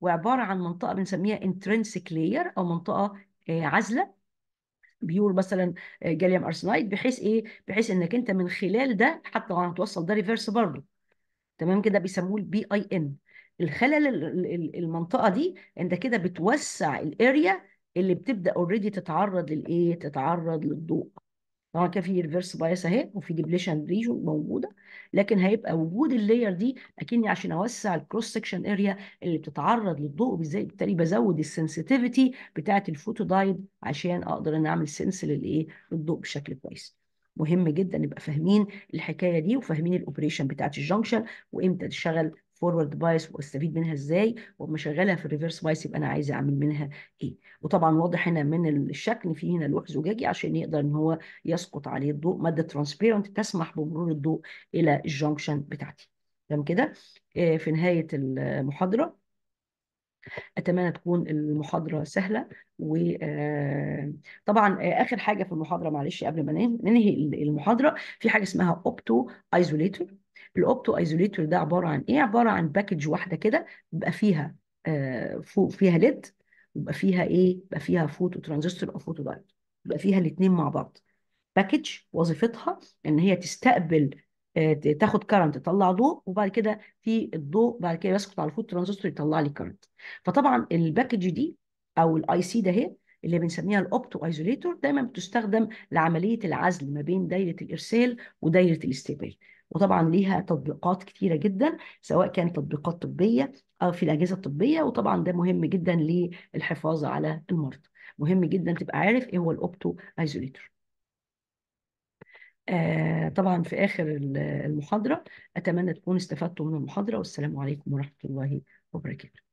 وعباره عن منطقه بنسميها انترنسيك لاير او منطقه آه، عازله بيور مثلا آه، جاليوم ارسنايد بحيث ايه بحيث انك انت من خلال ده حتى لو هتوصل ده ريفرس برضه تمام كده بيسموه البي اي ان الخلل المنطقه دي انت كده بتوسع الاريا اللي بتبدا اوريدي تتعرض للايه تتعرض للضوء هو كان في ريفرس بايس اهي وفي ديبليشن ريجون موجوده لكن هيبقى وجود اللاير دي اكني عشان اوسع الكروس سكشن اريا اللي بتتعرض للضوء بالتالي بزود السنسيتيفيتي بتاعه دايد عشان اقدر ان اعمل سنس للايه للضوء بشكل كويس مهم جدا نبقى فاهمين الحكايه دي وفاهمين الاوبريشن بتاعت الجنكشن وامتى تشتغل فورورد بايس واستفيد منها ازاي واما شغالها في الريفرس بايس يبقى انا عايزه اعمل منها ايه وطبعا واضح هنا من الشكل في هنا لوح زجاجي عشان يقدر ان هو يسقط عليه الضوء ماده ترانسبيرنت تسمح بمرور الضوء الى الجنكشن بتاعتي تمام كده آه، في نهايه المحاضره اتمنى تكون المحاضره سهله وطبعا آه، آه، اخر حاجه في المحاضره معلش قبل ما ننهي المحاضره في حاجه اسمها اوبتو ايزوليتور الاوبتو ايزوليتور ده عباره عن ايه عباره عن باكج واحده كده بيبقى فيها آه، فوق فيها ليد ويبقى فيها ايه بيبقى فيها فوتو ترانزستور او فوتو دايت يبقى فيها الاثنين مع بعض باكج وظيفتها ان هي تستقبل آه، تاخد كرنت تطلع ضوء وبعد كده في الضوء بعد كده يسقط على الفوت ترانزستور يطلع لي كرنت فطبعا الباكج دي او الاي سي ده هي اللي بنسميها الاوبتو ايزوليتور دايما بتستخدم لعمليه العزل ما بين دايره الارسال ودايره الاستقبال وطبعا ليها تطبيقات كتيرة جدا سواء كانت تطبيقات طبية أو في الأجهزة الطبية وطبعا ده مهم جدا للحفاظ على المرضى مهم جدا تبقى عارف إيه هو الأوبتو ايزوليتور آه طبعا في آخر المحاضرة أتمنى تكونوا استفدتوا من المحاضرة والسلام عليكم ورحمة الله وبركاته